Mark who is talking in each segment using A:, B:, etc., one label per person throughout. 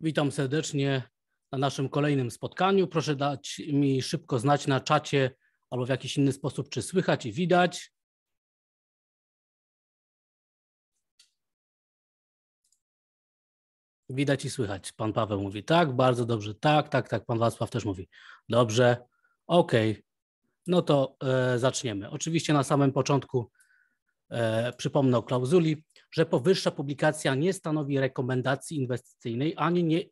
A: Witam serdecznie na naszym kolejnym spotkaniu. Proszę dać mi szybko znać na czacie albo w jakiś inny sposób, czy
B: słychać i widać.
A: Widać i słychać. Pan Paweł mówi tak, bardzo dobrze, tak, tak, tak. Pan Wacław też mówi dobrze, okej. No to e, zaczniemy. Oczywiście na samym początku e, przypomnę o klauzuli że powyższa publikacja nie stanowi rekomendacji inwestycyjnej ani nie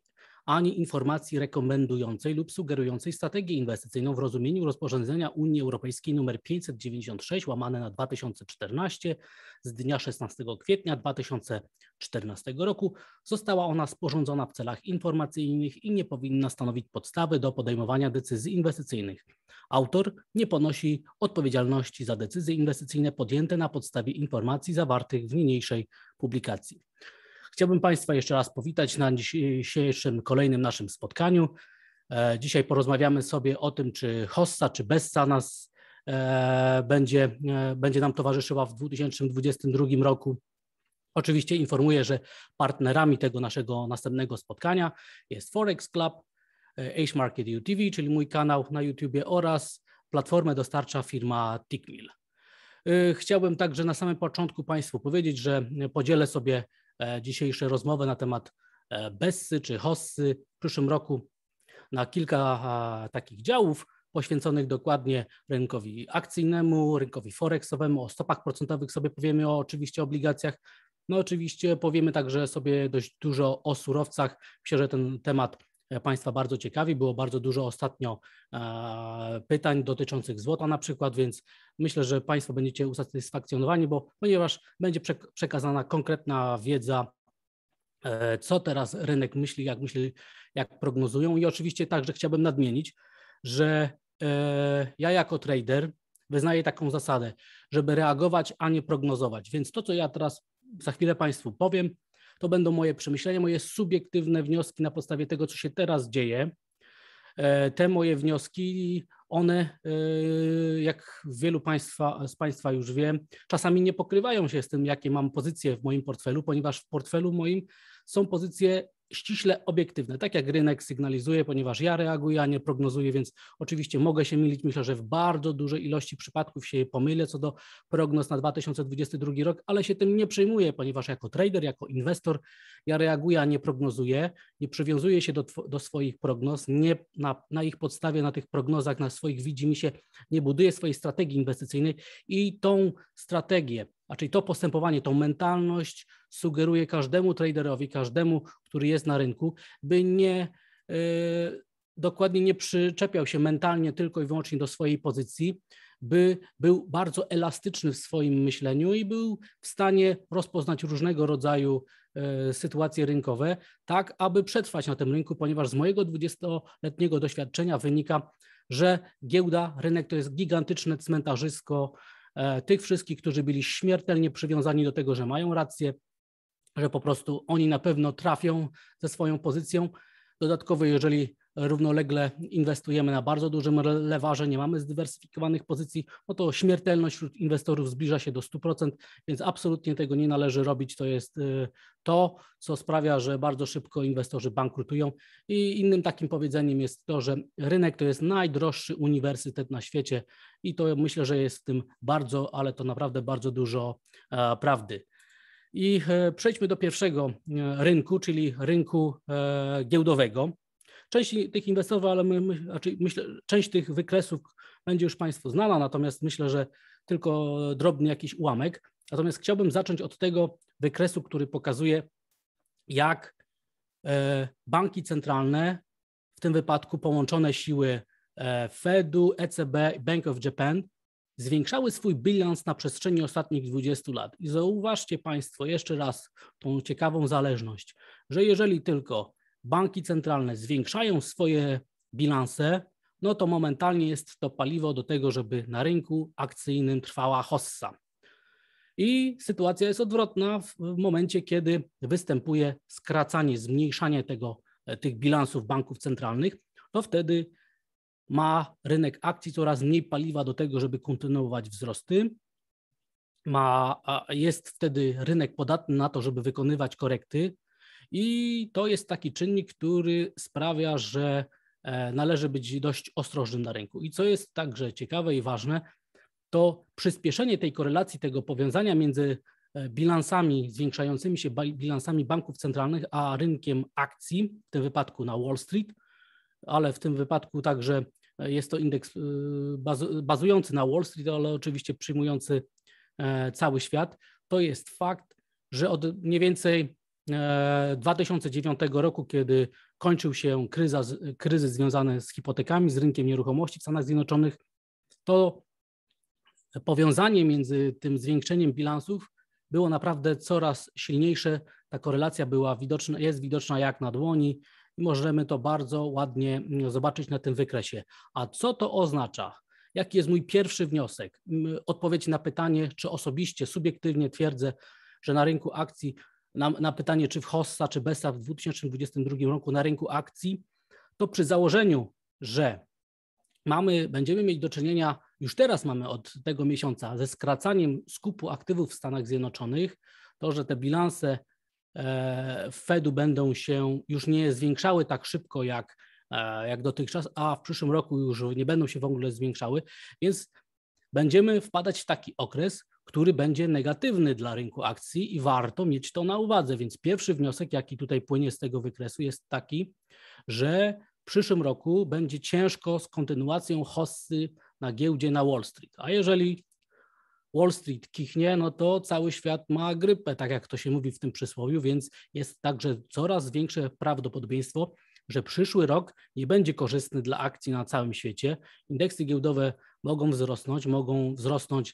A: ani informacji rekomendującej lub sugerującej strategię inwestycyjną w rozumieniu rozporządzenia Unii Europejskiej nr 596 łamane na 2014 z dnia 16 kwietnia 2014 roku. Została ona sporządzona w celach informacyjnych i nie powinna stanowić podstawy do podejmowania decyzji inwestycyjnych. Autor nie ponosi odpowiedzialności za decyzje inwestycyjne podjęte na podstawie informacji zawartych w niniejszej publikacji. Chciałbym Państwa jeszcze raz powitać na dzisiejszym kolejnym naszym spotkaniu. E, dzisiaj porozmawiamy sobie o tym, czy Hossa, czy Bessa nas e, będzie, e, będzie nam towarzyszyła w 2022 roku. Oczywiście informuję, że partnerami tego naszego następnego spotkania jest Forex Club, Age Market UTV, czyli mój kanał na YouTube oraz platformę dostarcza firma Tickmill. Chciałbym także na samym początku Państwu powiedzieć, że podzielę sobie E, dzisiejsze rozmowy na temat e, Bessy czy Hossy w przyszłym roku na kilka takich działów poświęconych dokładnie rynkowi akcyjnemu, rynkowi forexowemu, o stopach procentowych sobie powiemy o, oczywiście obligacjach. No oczywiście powiemy także sobie dość dużo o surowcach. Myślę, że ten temat Państwa bardzo ciekawi. Było bardzo dużo ostatnio pytań dotyczących złota na przykład, więc myślę, że Państwo będziecie usatysfakcjonowani, bo ponieważ będzie przekazana konkretna wiedza e, co teraz rynek myśli, jak myśli, jak prognozują. I oczywiście także chciałbym nadmienić, że e, ja jako trader wyznaję taką zasadę, żeby reagować, a nie prognozować. Więc to, co ja teraz za chwilę Państwu powiem, to będą moje przemyślenia, moje subiektywne wnioski na podstawie tego, co się teraz dzieje. E, te moje wnioski, one, e, jak wielu państwa, z Państwa już wie, czasami nie pokrywają się z tym, jakie mam pozycje w moim portfelu, ponieważ w portfelu moim są pozycje ściśle obiektywne, tak jak rynek sygnalizuje, ponieważ ja reaguję, a nie prognozuję, więc oczywiście mogę się mylić. Myślę, że w bardzo dużej ilości przypadków się pomylę co do prognoz na 2022 rok, ale się tym nie przejmuję, ponieważ jako trader, jako inwestor ja reaguję, a nie prognozuję, nie przywiązuję się do, do swoich prognoz, nie na, na ich podstawie, na tych prognozach, na swoich widzi mi się nie buduję swojej strategii inwestycyjnej i tą strategię Raczej to postępowanie, tą mentalność sugeruje każdemu traderowi, każdemu, który jest na rynku, by nie y, dokładnie nie przyczepiał się mentalnie tylko i wyłącznie do swojej pozycji, by był bardzo elastyczny w swoim myśleniu i był w stanie rozpoznać różnego rodzaju y, sytuacje rynkowe, tak aby przetrwać na tym rynku, ponieważ z mojego 20-letniego doświadczenia wynika, że giełda, rynek to jest gigantyczne cmentarzysko E, tych wszystkich, którzy byli śmiertelnie przywiązani do tego, że mają rację, że po prostu oni na pewno trafią ze swoją pozycją. Dodatkowo, jeżeli równolegle inwestujemy na bardzo dużym lewarze, nie mamy zdywersyfikowanych pozycji, no to śmiertelność wśród inwestorów zbliża się do 100%, więc absolutnie tego nie należy robić. To jest y, to, co sprawia, że bardzo szybko inwestorzy bankrutują. I innym takim powiedzeniem jest to, że rynek to jest najdroższy uniwersytet na świecie i to myślę, że jest w tym bardzo, ale to naprawdę bardzo dużo e, prawdy. I e, przejdźmy do pierwszego e, rynku, czyli rynku giełdowego. Część tych inwestorów, ale my, my, znaczy myślę, część tych wykresów będzie już Państwu znana, natomiast myślę, że tylko drobny jakiś ułamek. Natomiast chciałbym zacząć od tego wykresu, który pokazuje, jak e, banki centralne, w tym wypadku połączone siły e, Fedu, ECB, Bank of Japan, zwiększały swój bilans na przestrzeni ostatnich 20 lat. I zauważcie Państwo jeszcze raz tą ciekawą zależność, że jeżeli tylko banki centralne zwiększają swoje bilanse, no to momentalnie jest to paliwo do tego, żeby na rynku akcyjnym trwała hossa. I sytuacja jest odwrotna w momencie, kiedy występuje skracanie, zmniejszanie tego, e, tych bilansów banków centralnych, to wtedy ma rynek akcji coraz mniej paliwa do tego, żeby kontynuować wzrosty. Ma, jest wtedy rynek podatny na to, żeby wykonywać korekty, i to jest taki czynnik, który sprawia, że e, należy być dość ostrożnym na rynku. I co jest także ciekawe i ważne, to przyspieszenie tej korelacji, tego powiązania między e, bilansami, zwiększającymi się bilansami banków centralnych, a rynkiem akcji, w tym wypadku na Wall Street, ale w tym wypadku także e, jest to indeks bazujący na Wall Street, ale oczywiście przyjmujący cały świat, to jest fakt, że od mniej więcej 2009 e, roku, kiedy kończył się kryzys, kryzys związany z hipotekami, z rynkiem nieruchomości w Stanach Zjednoczonych, to powiązanie między tym zwiększeniem bilansów było naprawdę coraz silniejsze. Ta korelacja była widoczna, jest widoczna jak na dłoni i możemy to bardzo ładnie mm, zobaczyć na tym wykresie. A co to oznacza? Jaki jest mój pierwszy wniosek? Odpowiedź na pytanie, czy osobiście, subiektywnie twierdzę, że na rynku akcji na, na pytanie, czy w Hossa, czy Besa w 2022 roku na rynku akcji, to przy założeniu, że mamy, będziemy mieć do czynienia, już teraz mamy od tego miesiąca, ze skracaniem skupu aktywów w Stanach Zjednoczonych, to, że te bilanse e, Fedu będą się już nie zwiększały tak szybko jak, e, jak dotychczas, a w przyszłym roku już nie będą się w ogóle zwiększały, więc będziemy wpadać w taki okres, który będzie negatywny dla rynku akcji i warto mieć to na uwadze. Więc pierwszy wniosek, jaki tutaj płynie z tego wykresu, jest taki, że w przyszłym roku będzie ciężko z kontynuacją hossy na giełdzie na Wall Street. A jeżeli Wall Street kichnie, no to cały świat ma grypę, tak jak to się mówi w tym przysłowiu, więc jest także coraz większe prawdopodobieństwo, że przyszły rok nie będzie korzystny dla akcji na całym świecie. Indeksy giełdowe mogą wzrosnąć, mogą wzrosnąć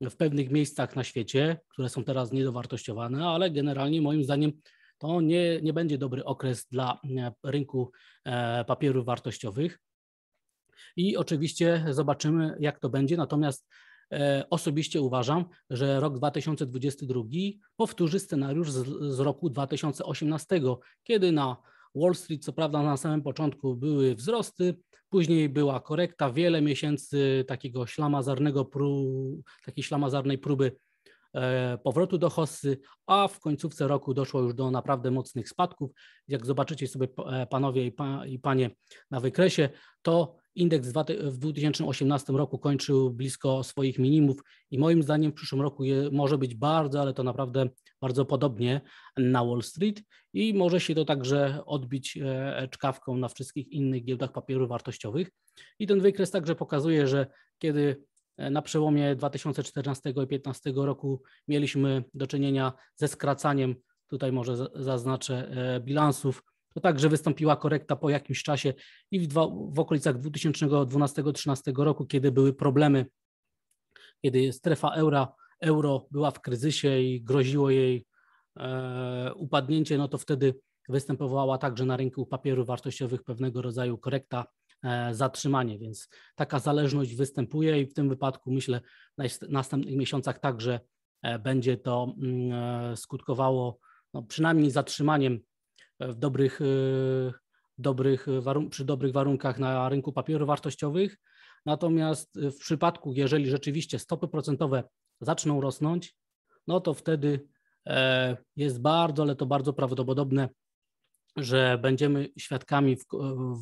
A: w pewnych miejscach na świecie, które są teraz niedowartościowane, ale generalnie moim zdaniem to nie, nie będzie dobry okres dla e, rynku e, papierów wartościowych. I oczywiście zobaczymy, jak to będzie. Natomiast e, Osobiście uważam, że rok 2022 powtórzy scenariusz z, z, roku 2018, kiedy na Wall Street, co prawda na samym początku były wzrosty, Później była korekta, wiele miesięcy takiego ślamazarnego pró- takiej ślamazarnej próby e, powrotu do Hossy, a w końcówce roku doszło już do naprawdę mocnych spadków. Jak zobaczycie sobie e, panowie i, pa, i panie na wykresie, to Indeks w 2018 roku kończył blisko swoich minimów i moim zdaniem w przyszłym roku je, może być bardzo, ale to naprawdę bardzo podobnie na Wall Street i może się to także odbić e, czkawką na wszystkich innych giełdach papierów wartościowych. I ten wykres także pokazuje, że kiedy e, na przełomie 2014 i 2015 roku mieliśmy do czynienia ze skracaniem, tutaj może zaznaczę, e, bilansów to także wystąpiła korekta po jakimś czasie i w, dwa, w okolicach 2012-2013 roku, kiedy były problemy, kiedy strefa euro, euro była w kryzysie i groziło jej e, upadnięcie, no to wtedy występowała także na rynku papierów wartościowych pewnego rodzaju korekta, e, zatrzymanie, więc taka zależność występuje i w tym wypadku myślę w następnych miesiącach także e, będzie to mm, e, skutkowało no, przynajmniej zatrzymaniem w dobrych, e, dobrych przy dobrych warunkach na rynku papierów wartościowych. Natomiast e, w przypadku, jeżeli rzeczywiście stopy procentowe zaczną rosnąć, no to wtedy e, jest bardzo, ale to bardzo prawdopodobne, że będziemy świadkami w,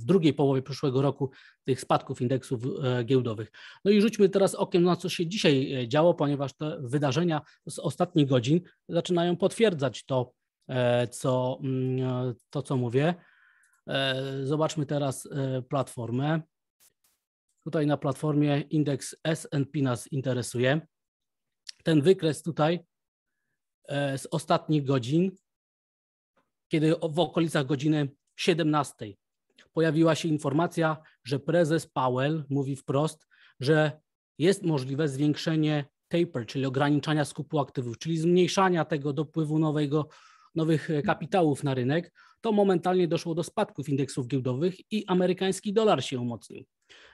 A: w, drugiej połowie przyszłego roku tych spadków indeksów giełdowych. No i rzućmy teraz okiem na co się dzisiaj działo, ponieważ te wydarzenia z ostatnich godzin zaczynają potwierdzać to, E, co, mm, e, to, co mówię. E, zobaczmy teraz platformę. Tutaj na platformie indeks S&P nas interesuje. Ten wykres tutaj z ostatnich godzin, kiedy w okolicach godziny 17 pojawiła się informacja, że prezes Powell mówi wprost, że jest możliwe zwiększenie taper, czyli ograniczania skupu aktywów, czyli zmniejszania tego dopływu nowego nowych e, kapitałów na rynek, to momentalnie doszło do spadków indeksów giełdowych i amerykański dolar się umocnił.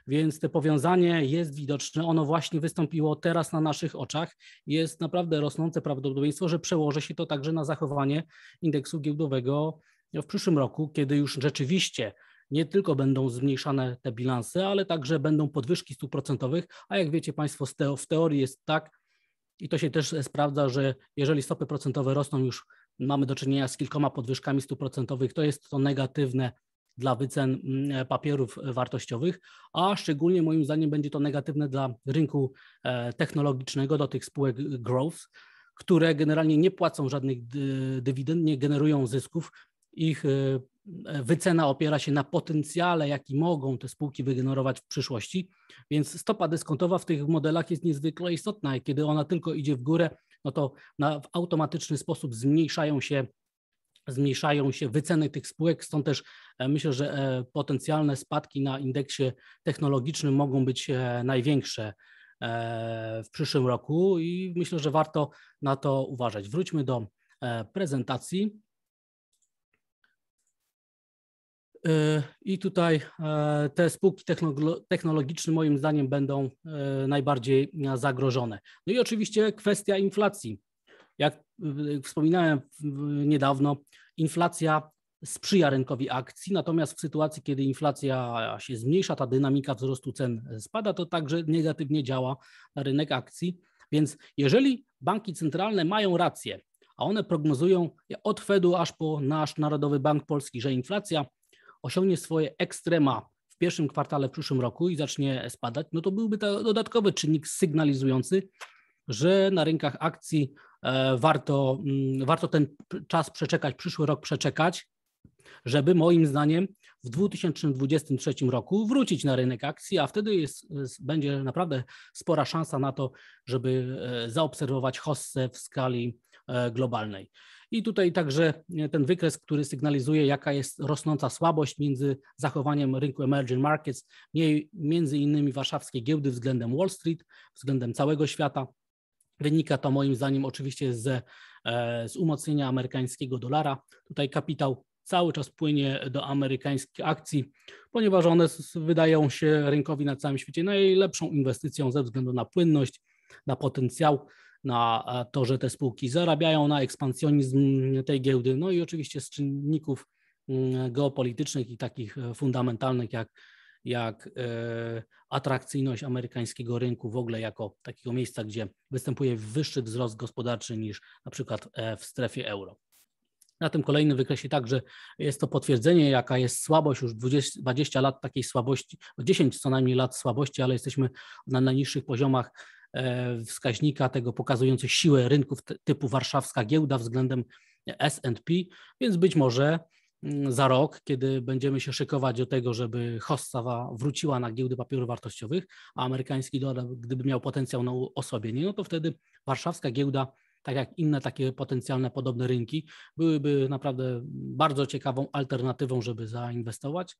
A: Więc to powiązanie jest widoczne, ono właśnie wystąpiło teraz na naszych oczach. Jest naprawdę rosnące prawdopodobieństwo, że przełoży się to także na zachowanie indeksu giełdowego w przyszłym roku, kiedy już rzeczywiście nie tylko będą zmniejszane te bilanse, ale także będą podwyżki stóp procentowych, a jak wiecie Państwo, w teorii jest tak, i to się też sprawdza, że jeżeli stopy procentowe rosną już mamy do czynienia z kilkoma podwyżkami stóp procentowych, to jest to negatywne dla wycen mm, e, papierów e, wartościowych, a szczególnie moim zdaniem będzie to negatywne dla rynku e, technologicznego, do tych spółek growth, które generalnie nie płacą żadnych dywidend, nie generują zysków. Ich wycena opiera się na potencjale, jaki mogą te spółki wygenerować w przyszłości, więc stopa dyskontowa w tych modelach jest niezwykle istotna i kiedy ona tylko idzie w górę, no to na, w automatyczny sposób zmniejszają się zmniejszają się wyceny tych spółek, stąd też e, myślę, że e, potencjalne spadki na indeksie technologicznym mogą być e, największe w przyszłym roku i myślę, że warto na to uważać. Wróćmy do prezentacji. I tutaj e, te spółki technologiczne moim zdaniem będą e, najbardziej zagrożone. No i oczywiście kwestia inflacji. Jak e, wspominałem niedawno, inflacja sprzyja rynkowi akcji, natomiast w sytuacji, kiedy inflacja się zmniejsza, ta dynamika wzrostu cen spada, to także negatywnie działa na rynek akcji. Więc jeżeli banki centralne mają rację, a one prognozują od Fedu aż po nasz Narodowy Bank Polski, że inflacja osiągnie swoje ekstrema w pierwszym kwartale w przyszłym roku i zacznie spadać, no to byłby to dodatkowy czynnik sygnalizujący, że na rynkach akcji e, warto, mm, warto ten czas przeczekać, przyszły rok przeczekać, żeby moim zdaniem w 2023 roku wrócić na rynek akcji, a wtedy jest, będzie naprawdę spora szansa na to, żeby e, zaobserwować hossę w skali e, globalnej. I tutaj także e, ten wykres, który sygnalizuje, jaka jest rosnąca słabość między zachowaniem rynku emerging markets, między innymi warszawskiej giełdy względem Wall Street, względem całego świata. Wynika to moim zdaniem oczywiście z, e, z umocnienia amerykańskiego dolara. Tutaj kapitał cały czas płynie do amerykańskich akcji, ponieważ one wydają się rynkowi na całym świecie najlepszą inwestycją ze względu na płynność, na potencjał na to, że te spółki zarabiają, na ekspansjonizm tej giełdy, no i oczywiście z czynników mm, geopolitycznych i takich e, fundamentalnych jak, jak e, atrakcyjność amerykańskiego rynku w ogóle jako takiego miejsca, gdzie występuje wyższy wzrost gospodarczy niż na przykład e, w strefie euro. Na tym kolejnym wykresie także jest to potwierdzenie, jaka jest słabość, już 20, 20 lat takiej słabości, 10 co najmniej lat słabości, ale jesteśmy na najniższych poziomach E, wskaźnika tego pokazującego siłę rynków typu warszawska giełda względem S&P, więc być może mm, za rok, kiedy będziemy się szykować do tego, żeby Hossawa wróciła na giełdy papierów wartościowych, a amerykański dolar, gdyby miał potencjał na osłabienie, no to wtedy warszawska giełda, tak jak inne takie potencjalne podobne rynki, byłyby naprawdę bardzo ciekawą alternatywą, żeby zainwestować.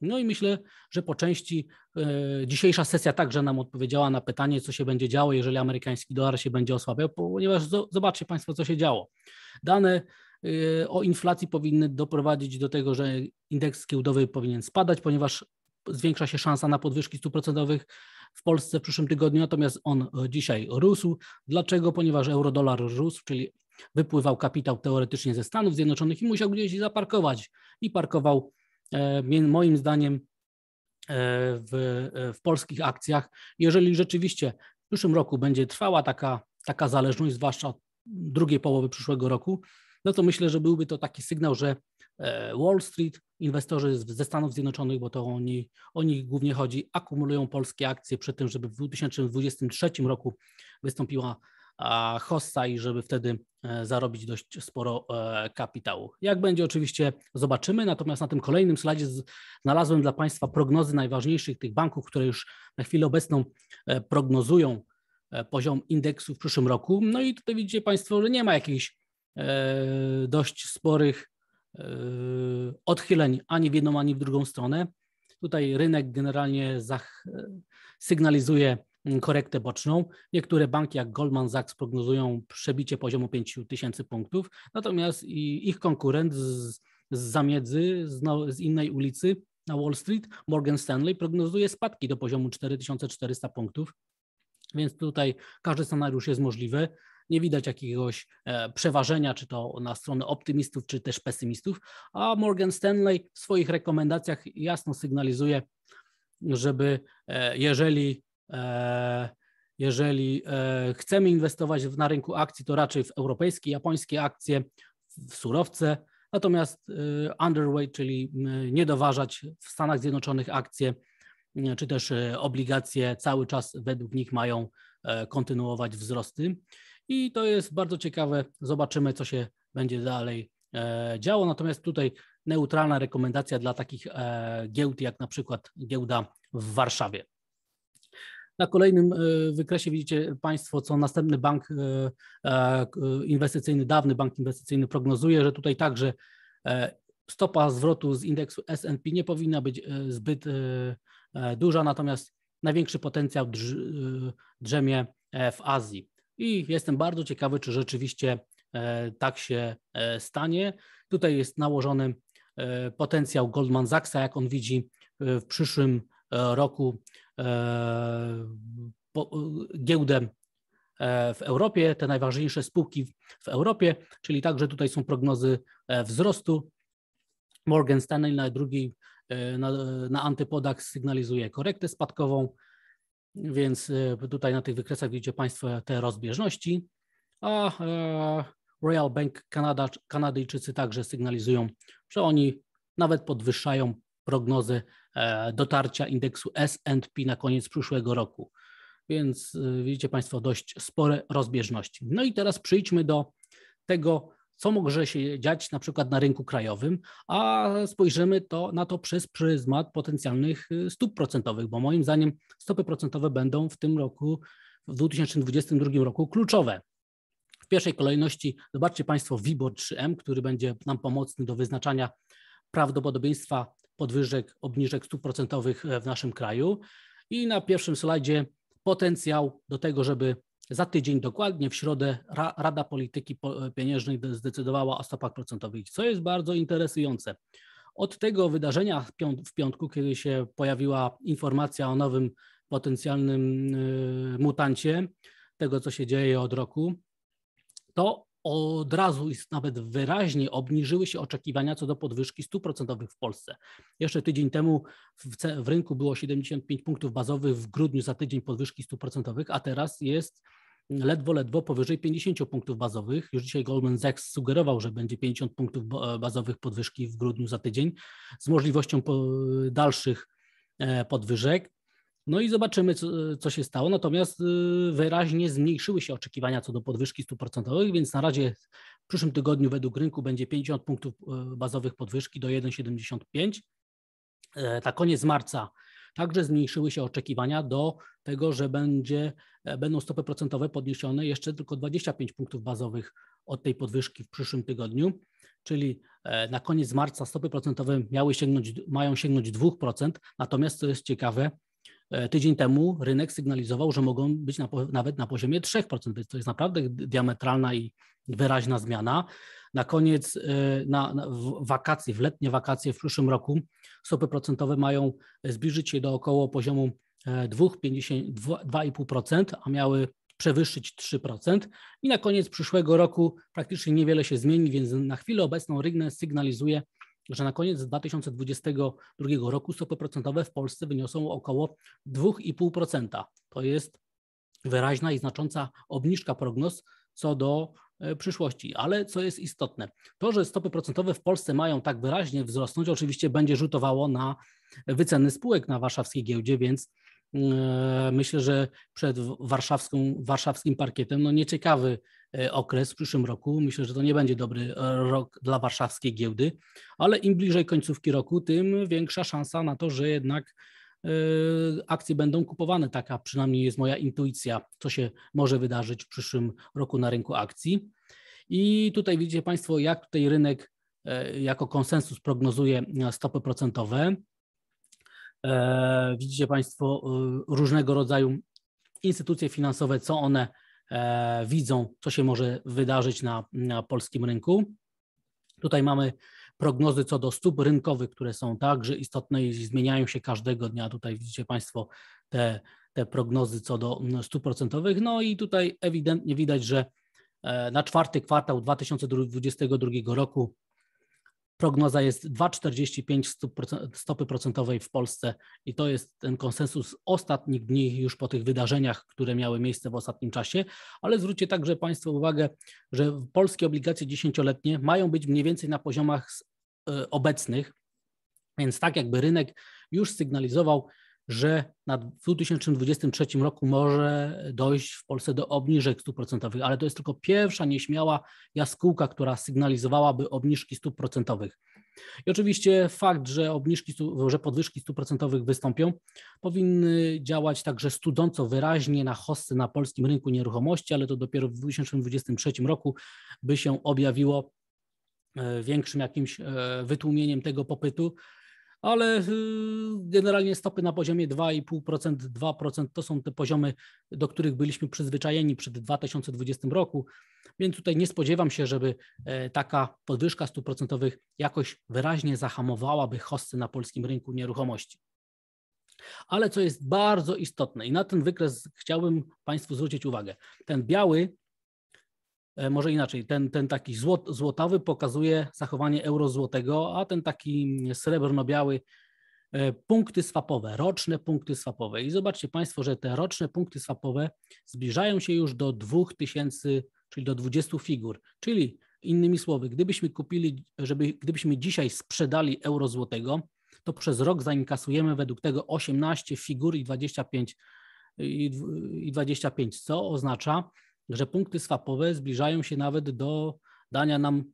A: No i myślę, że po części e, dzisiejsza sesja także nam odpowiedziała na pytanie, co się będzie działo, jeżeli amerykański dolar się będzie osłabiał, ponieważ zobaczcie Państwo, co się działo. Dane e, o inflacji powinny doprowadzić do tego, że indeks giełdowy powinien spadać, ponieważ zwiększa się szansa na podwyżki stóp procentowych w Polsce w przyszłym tygodniu, natomiast on e, dzisiaj rósł. Dlaczego? Ponieważ eurodolar rósł, czyli wypływał kapitał teoretycznie ze Stanów Zjednoczonych i musiał gdzieś zaparkować i parkował E, moim zdaniem e, w, e, w polskich akcjach. Jeżeli rzeczywiście w przyszłym roku będzie trwała taka, taka zależność, zwłaszcza od drugiej połowy przyszłego roku, no to myślę, że byłby to taki sygnał, że Wall Street, inwestorzy ze Stanów Zjednoczonych, bo to o nich, o nich głównie chodzi, akumulują polskie akcje przed tym, żeby w 2023 roku wystąpiła Hossa i żeby wtedy e, zarobić dość sporo e, kapitału. Jak będzie oczywiście zobaczymy, natomiast na tym kolejnym slajdzie znalazłem dla Państwa prognozy najważniejszych tych banków, które już na chwilę obecną e, prognozują poziom indeksu w przyszłym roku. No i tutaj widzicie Państwo, że nie ma jakichś dość sporych odchyleń ani w jedną, ani w drugą stronę. Tutaj rynek generalnie sygnalizuje Mm, korektę boczną. Niektóre banki jak Goldman Sachs prognozują przebicie poziomu 5000 punktów, natomiast ich konkurent z, z zamiedzy, no, z, innej ulicy na Wall Street, Morgan Stanley, prognozuje spadki do poziomu 4400 punktów, więc tutaj każdy scenariusz jest możliwy. Nie widać jakiegoś e, przeważenia, czy to na stronę optymistów, czy też pesymistów, a Morgan Stanley w swoich rekomendacjach jasno sygnalizuje, żeby e, jeżeli E, jeżeli e, chcemy inwestować na rynku akcji, to raczej w europejskie, japońskie akcje, w surowce, natomiast y, underweight, czyli y, nie doważać w Stanach Zjednoczonych akcje y, czy też obligacje cały czas według nich mają e, kontynuować wzrosty. I to jest bardzo ciekawe. Zobaczymy, co się będzie dalej działo. Natomiast tutaj neutralna rekomendacja dla takich giełd, jak na przykład giełda w Warszawie. Na kolejnym e, wykresie widzicie Państwo, co następny bank e, e, inwestycyjny, dawny bank inwestycyjny prognozuje, że tutaj także stopa zwrotu z indeksu S&P nie powinna być zbyt duża, natomiast największy potencjał drzemie w Azji. I jestem bardzo ciekawy, czy rzeczywiście tak się stanie. Tutaj jest nałożony potencjał Goldman Sachsa, jak on widzi w przyszłym roku E, giełdę e, w Europie, te najważniejsze spółki w Europie, czyli także tutaj są prognozy e, wzrostu. Morgan Stanley na drugiej, na, na antypodach sygnalizuje korektę spadkową, więc tutaj na tych wykresach widzicie Państwo te rozbieżności, a Royal Bank Canada, Kanadyjczycy także sygnalizują, że oni nawet podwyższają prognozę E, dotarcia indeksu S&P na koniec przyszłego roku. Więc e, widzicie Państwo dość spore rozbieżności. No i teraz przejdźmy do tego, co może się dziać na przykład na rynku krajowym, a spojrzymy to, na to przez pryzmat potencjalnych e, stóp procentowych, bo moim zdaniem stopy procentowe będą w tym roku, w 2022 roku kluczowe. W pierwszej kolejności zobaczcie Państwo WIBOR 3M, który będzie nam pomocny do wyznaczania prawdopodobieństwa podwyżek, obniżek stóp procentowych e, w naszym kraju. I na pierwszym slajdzie potencjał do tego, żeby za tydzień dokładnie w środę Rada Polityki e, Pieniężnej zdecydowała o stopach procentowych, co jest bardzo interesujące. Od tego wydarzenia w piątku, kiedy się pojawiła informacja o nowym potencjalnym e, mutancie, tego co się dzieje od roku, to od razu i nawet wyraźnie obniżyły się oczekiwania co do podwyżki stóp procentowych w Polsce. Jeszcze tydzień temu w, w rynku było 75 punktów bazowych, w grudniu za tydzień podwyżki stóp procentowych, a teraz jest ledwo, ledwo powyżej 50 punktów bazowych. Już dzisiaj Goldman Sachs sugerował, że będzie 50 punktów bazowych podwyżki w grudniu za tydzień z możliwością dalszych e, podwyżek. No i zobaczymy, co, co się stało. Natomiast y, wyraźnie zmniejszyły się oczekiwania co do podwyżki stóp procentowych, więc na razie w przyszłym tygodniu według rynku będzie 50 punktów y, bazowych podwyżki do 1,75. E, na koniec marca także zmniejszyły się oczekiwania do tego, że będzie, e, będą stopy procentowe podniesione jeszcze tylko 25 punktów bazowych od tej podwyżki w przyszłym tygodniu, czyli e, na koniec marca stopy procentowe miały sięgnąć, mają sięgnąć 2%, natomiast co jest ciekawe, E, tydzień temu rynek sygnalizował, że mogą być na, nawet na poziomie 3%, więc to jest naprawdę diametralna i wyraźna zmiana. Na koniec e, na, na w wakacje, w letnie wakacje w przyszłym roku stopy procentowe mają e, zbliżyć się do około poziomu 2,5%, a miały przewyższyć 3% i na koniec przyszłego roku praktycznie niewiele się zmieni, więc na chwilę obecną rynek sygnalizuje że na koniec 2022 roku stopy procentowe w Polsce wyniosą około 2,5%. To jest wyraźna i znacząca obniżka prognoz co do e, przyszłości. Ale co jest istotne, to, że stopy procentowe w Polsce mają tak wyraźnie wzrosnąć, oczywiście będzie rzutowało na wyceny spółek na warszawskiej giełdzie, więc e, myślę, że przed warszawską, warszawskim parkietem no nieciekawy E, okres w przyszłym roku. Myślę, że to nie będzie dobry e, rok dla warszawskiej giełdy, ale im bliżej końcówki roku, tym większa szansa na to, że jednak e, akcje będą kupowane. Taka przynajmniej jest moja intuicja, co się może wydarzyć w przyszłym roku na rynku akcji. I tutaj widzicie Państwo, jak tutaj rynek jako konsensus prognozuje stopy procentowe. Widzicie Państwo różnego rodzaju instytucje finansowe, co one E, widzą, co się może wydarzyć na, na polskim rynku. Tutaj mamy prognozy co do stóp rynkowych, które są także istotne i zmieniają się każdego dnia. Tutaj widzicie Państwo te, te prognozy co do stóp procentowych. No i tutaj ewidentnie widać, że e, na czwarty kwartał 2022 roku Prognoza jest 2,45 stopy procentowej w Polsce i to jest ten konsensus ostatnich dni już po tych wydarzeniach, które miały miejsce w ostatnim czasie. Ale zwróćcie także Państwo uwagę, że polskie obligacje dziesięcioletnie mają być mniej więcej na poziomach e, obecnych, więc tak jakby rynek już sygnalizował, że na 2023 roku może dojść w Polsce do obniżek stóp procentowych, ale to jest tylko pierwsza nieśmiała jaskółka, która sygnalizowałaby obniżki stóp procentowych. I oczywiście fakt, że obniżki, że podwyżki stóp procentowych wystąpią, powinny działać także studząco wyraźnie na hossy na polskim rynku nieruchomości, ale to dopiero w 2023 roku by się objawiło e, większym jakimś e, wytłumieniem tego popytu ale y, generalnie stopy na poziomie 2,5%, 2% to są te poziomy, do których byliśmy przyzwyczajeni przed 2020 roku, więc tutaj nie spodziewam się, żeby e, taka podwyżka stóp procentowych jakoś wyraźnie zahamowałaby hosty na polskim rynku nieruchomości. Ale co jest bardzo istotne i na ten wykres chciałbym Państwu zwrócić uwagę. Ten biały E, może inaczej, ten, ten taki złot, złotawy pokazuje zachowanie euro złotego, a ten taki mm, srebrno-biały e, punkty swapowe, roczne punkty swapowe. I zobaczcie Państwo, że te roczne punkty swapowe zbliżają się już do 2000, czyli do 20 figur. Czyli innymi słowy, gdybyśmy kupili, żeby, gdybyśmy dzisiaj sprzedali euro złotego, to przez rok zainkasujemy według tego 18 figur i 25, i 25 co oznacza, że punkty swapowe zbliżają się nawet do dania nam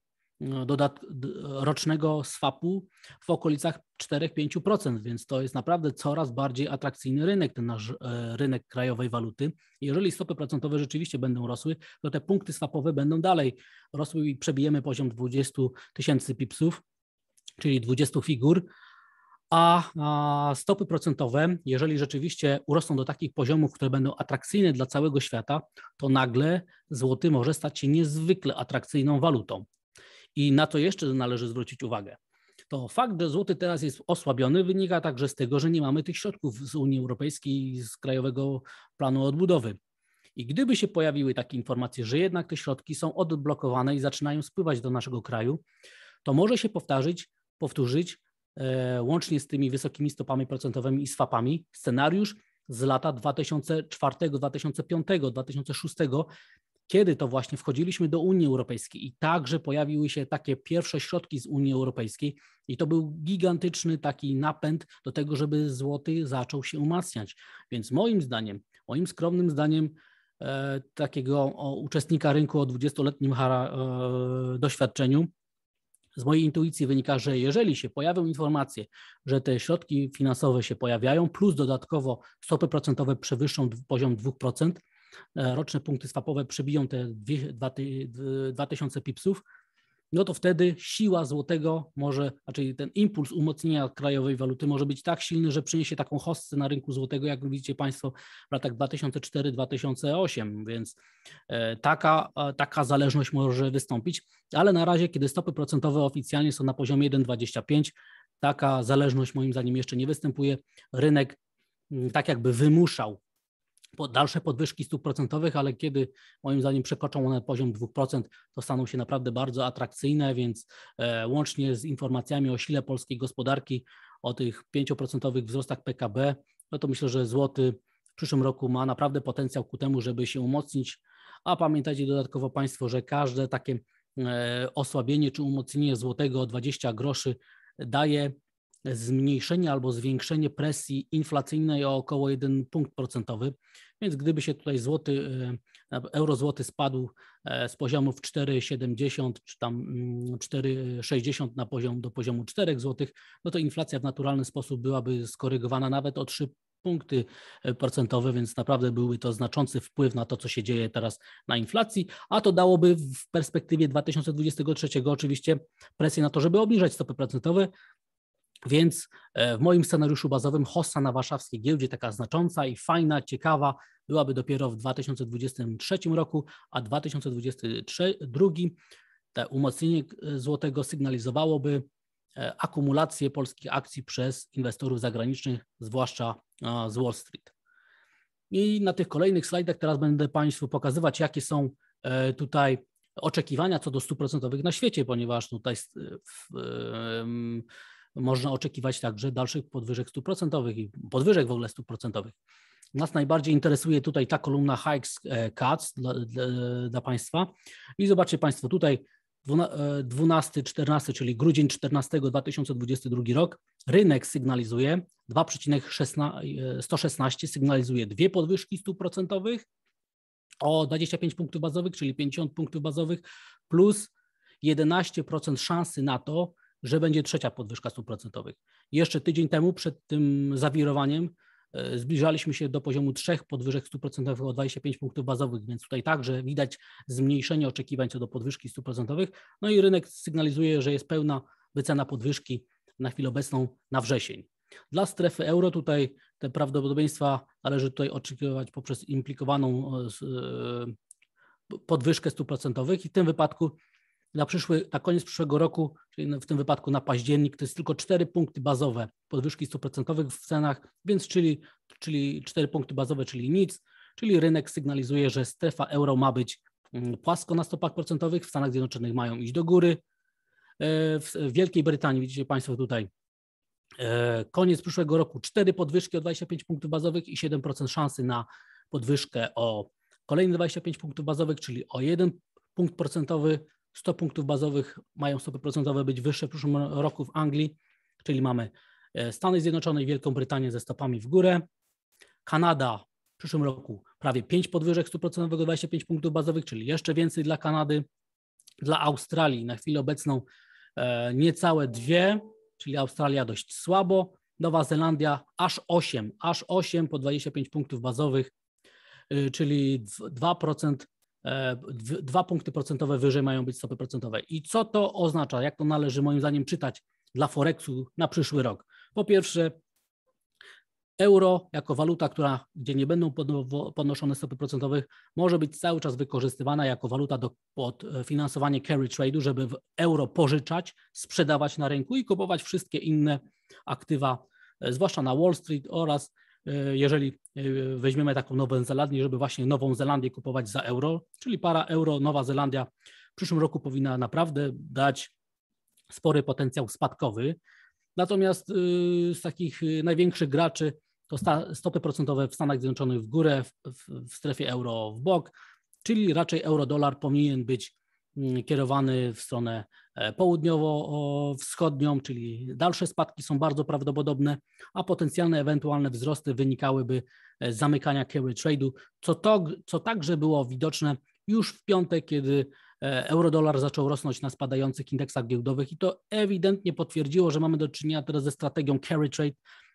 A: e, dodat- rocznego swapu w okolicach 4-5%, więc to jest naprawdę coraz bardziej atrakcyjny rynek, ten nasz e, rynek krajowej waluty. Jeżeli stopy procentowe rzeczywiście będą rosły, to te punkty swapowe będą dalej rosły i przebijemy poziom 20 tysięcy pipsów, czyli 20 figur, a stopy procentowe, jeżeli rzeczywiście urosną do takich poziomów, które będą atrakcyjne dla całego świata, to nagle złoty może stać się niezwykle atrakcyjną walutą. I na to jeszcze należy zwrócić uwagę. To fakt, że złoty teraz jest osłabiony, wynika także z tego, że nie mamy tych środków z Unii Europejskiej i z Krajowego Planu Odbudowy. I gdyby się pojawiły takie informacje, że jednak te środki są odblokowane i zaczynają spływać do naszego kraju, to może się powtarzyć, powtórzyć E, łącznie z tymi wysokimi stopami procentowymi i swapami, scenariusz z lata 2004, 2005, 2006, kiedy to właśnie wchodziliśmy do Unii Europejskiej i także pojawiły się takie pierwsze środki z Unii Europejskiej i to był gigantyczny taki napęd do tego, żeby złoty zaczął się umacniać. Więc moim zdaniem, moim skromnym zdaniem e, takiego uczestnika rynku o 20-letnim e, doświadczeniu, z mojej intuicji wynika, że jeżeli się pojawią informacje, że te środki finansowe się pojawiają, plus dodatkowo stopy procentowe przewyższą poziom 2%, e, roczne punkty swapowe przebiją te 2000 pipsów, no to wtedy siła złotego może, raczej ten impuls umocnienia krajowej waluty może być tak silny, że przyniesie taką hossę na rynku złotego, jak widzicie Państwo w latach 2004-2008, więc e, taka, e, taka zależność może wystąpić, ale na razie, kiedy stopy procentowe oficjalnie są na poziomie 1,25, taka zależność moim zdaniem jeszcze nie występuje. Rynek tak jakby wymuszał dalsze podwyżki stóp procentowych, ale kiedy moim zdaniem przekoczą one poziom 2%, to staną się naprawdę bardzo atrakcyjne, więc e, łącznie z informacjami o sile polskiej gospodarki, o tych 5% wzrostach PKB, no to myślę, że złoty w przyszłym roku ma naprawdę potencjał ku temu, żeby się umocnić. A pamiętajcie dodatkowo Państwo, że każde takie e, osłabienie czy umocnienie złotego o 20 groszy daje zmniejszenie albo zwiększenie presji inflacyjnej o około 1 punkt procentowy. Więc gdyby się tutaj złoty, e, euro złoty spadł e, z poziomów 4,70 czy tam 4,60 mm, na poziom do poziomu 4 zł, no to inflacja w naturalny sposób byłaby skorygowana nawet o 3 punkty e, procentowe, więc naprawdę byłby to znaczący wpływ na to, co się dzieje teraz na inflacji, a to dałoby w perspektywie 2023 oczywiście presję na to, żeby obniżać stopy procentowe, więc e, w moim scenariuszu bazowym hossa na warszawskiej giełdzie, taka znacząca i fajna, ciekawa, byłaby dopiero w 2023 roku, a 2022 to umocnienie e, złotego sygnalizowałoby e, akumulację polskich akcji przez inwestorów zagranicznych, zwłaszcza z Wall Street. I na tych kolejnych slajdach teraz będę Państwu pokazywać, jakie są tutaj oczekiwania co do stóp procentowych na świecie, ponieważ tutaj w, w, w, można oczekiwać także dalszych podwyżek stóp procentowych i podwyżek w ogóle stóp procentowych. Nas najbardziej interesuje tutaj ta kolumna hikes cuts e, dla, dla, dla Państwa. I zobaczcie Państwo tutaj 12-14, e, czyli grudzień 14 2022 rok, rynek sygnalizuje 2,116 e, sygnalizuje dwie podwyżki stóp procentowych o 25 punktów bazowych, czyli 50 punktów bazowych plus 11% szansy na to, że będzie trzecia podwyżka stóp procentowych. Jeszcze tydzień temu, przed tym zawirowaniem, e, zbliżaliśmy się do poziomu trzech podwyżek stóp procentowych o 25 punktów bazowych, więc tutaj także widać zmniejszenie oczekiwań co do podwyżki stóp procentowych. No i rynek sygnalizuje, że jest pełna wycena podwyżki na chwilę obecną na wrzesień. Dla strefy euro tutaj te prawdopodobieństwa należy tutaj oczekiwać poprzez implikowaną e, e, podwyżkę stóp procentowych i w tym wypadku na, przyszły, na koniec przyszłego roku, czyli w tym wypadku na październik, to jest tylko 4 punkty bazowe podwyżki stóp procentowych w cenach, więc czyli, czyli 4 punkty bazowe, czyli nic, czyli rynek sygnalizuje, że strefa euro ma być mm, płasko na stopach procentowych, w Stanach Zjednoczonych mają iść do góry. E, w Wielkiej Brytanii, widzicie Państwo tutaj, e, koniec przyszłego roku 4 podwyżki o 25 punktów bazowych i 7% szansy na podwyżkę o kolejne 25 punktów bazowych, czyli o 1 punkt procentowy 100 punktów bazowych mają stopy procentowe być wyższe w przyszłym roku w Anglii, czyli mamy e, Stany Zjednoczone i Wielką Brytanię ze stopami w górę, Kanada w przyszłym roku prawie 5 podwyżek 100% do 25 punktów bazowych, czyli jeszcze więcej dla Kanady, dla Australii na chwilę obecną e, niecałe dwie, czyli Australia dość słabo, Nowa Zelandia aż 8, aż 8 po 25 punktów bazowych, e, czyli 2% E, dwa punkty procentowe wyżej mają być stopy procentowe. I co to oznacza? Jak to należy moim zdaniem czytać dla Forexu na przyszły rok? Po pierwsze, euro jako waluta, która, gdzie nie będą podnoszone stopy procentowych, może być cały czas wykorzystywana jako waluta do pod e, finansowanie carry trade'u, żeby w euro pożyczać, sprzedawać na rynku i kupować wszystkie inne aktywa, e, zwłaszcza na Wall Street oraz E, jeżeli e, weźmiemy taką Nową Zelandię, żeby właśnie Nową Zelandię kupować za euro, czyli para euro, Nowa Zelandia w przyszłym roku powinna naprawdę dać spory potencjał spadkowy. Natomiast y, z takich y, największych graczy to stopy procentowe w Stanach Zjednoczonych w górę, w, w strefie euro w bok, czyli raczej euro-dolar powinien być Mm, kierowany w stronę e, południowo-wschodnią, czyli dalsze spadki są bardzo prawdopodobne, a potencjalne ewentualne wzrosty wynikałyby e, z zamykania carry trade'u, co, to, co także było widoczne już w piątek, kiedy e, eurodolar zaczął rosnąć na spadających indeksach giełdowych i to ewidentnie potwierdziło, że mamy do czynienia teraz ze strategią carry trade,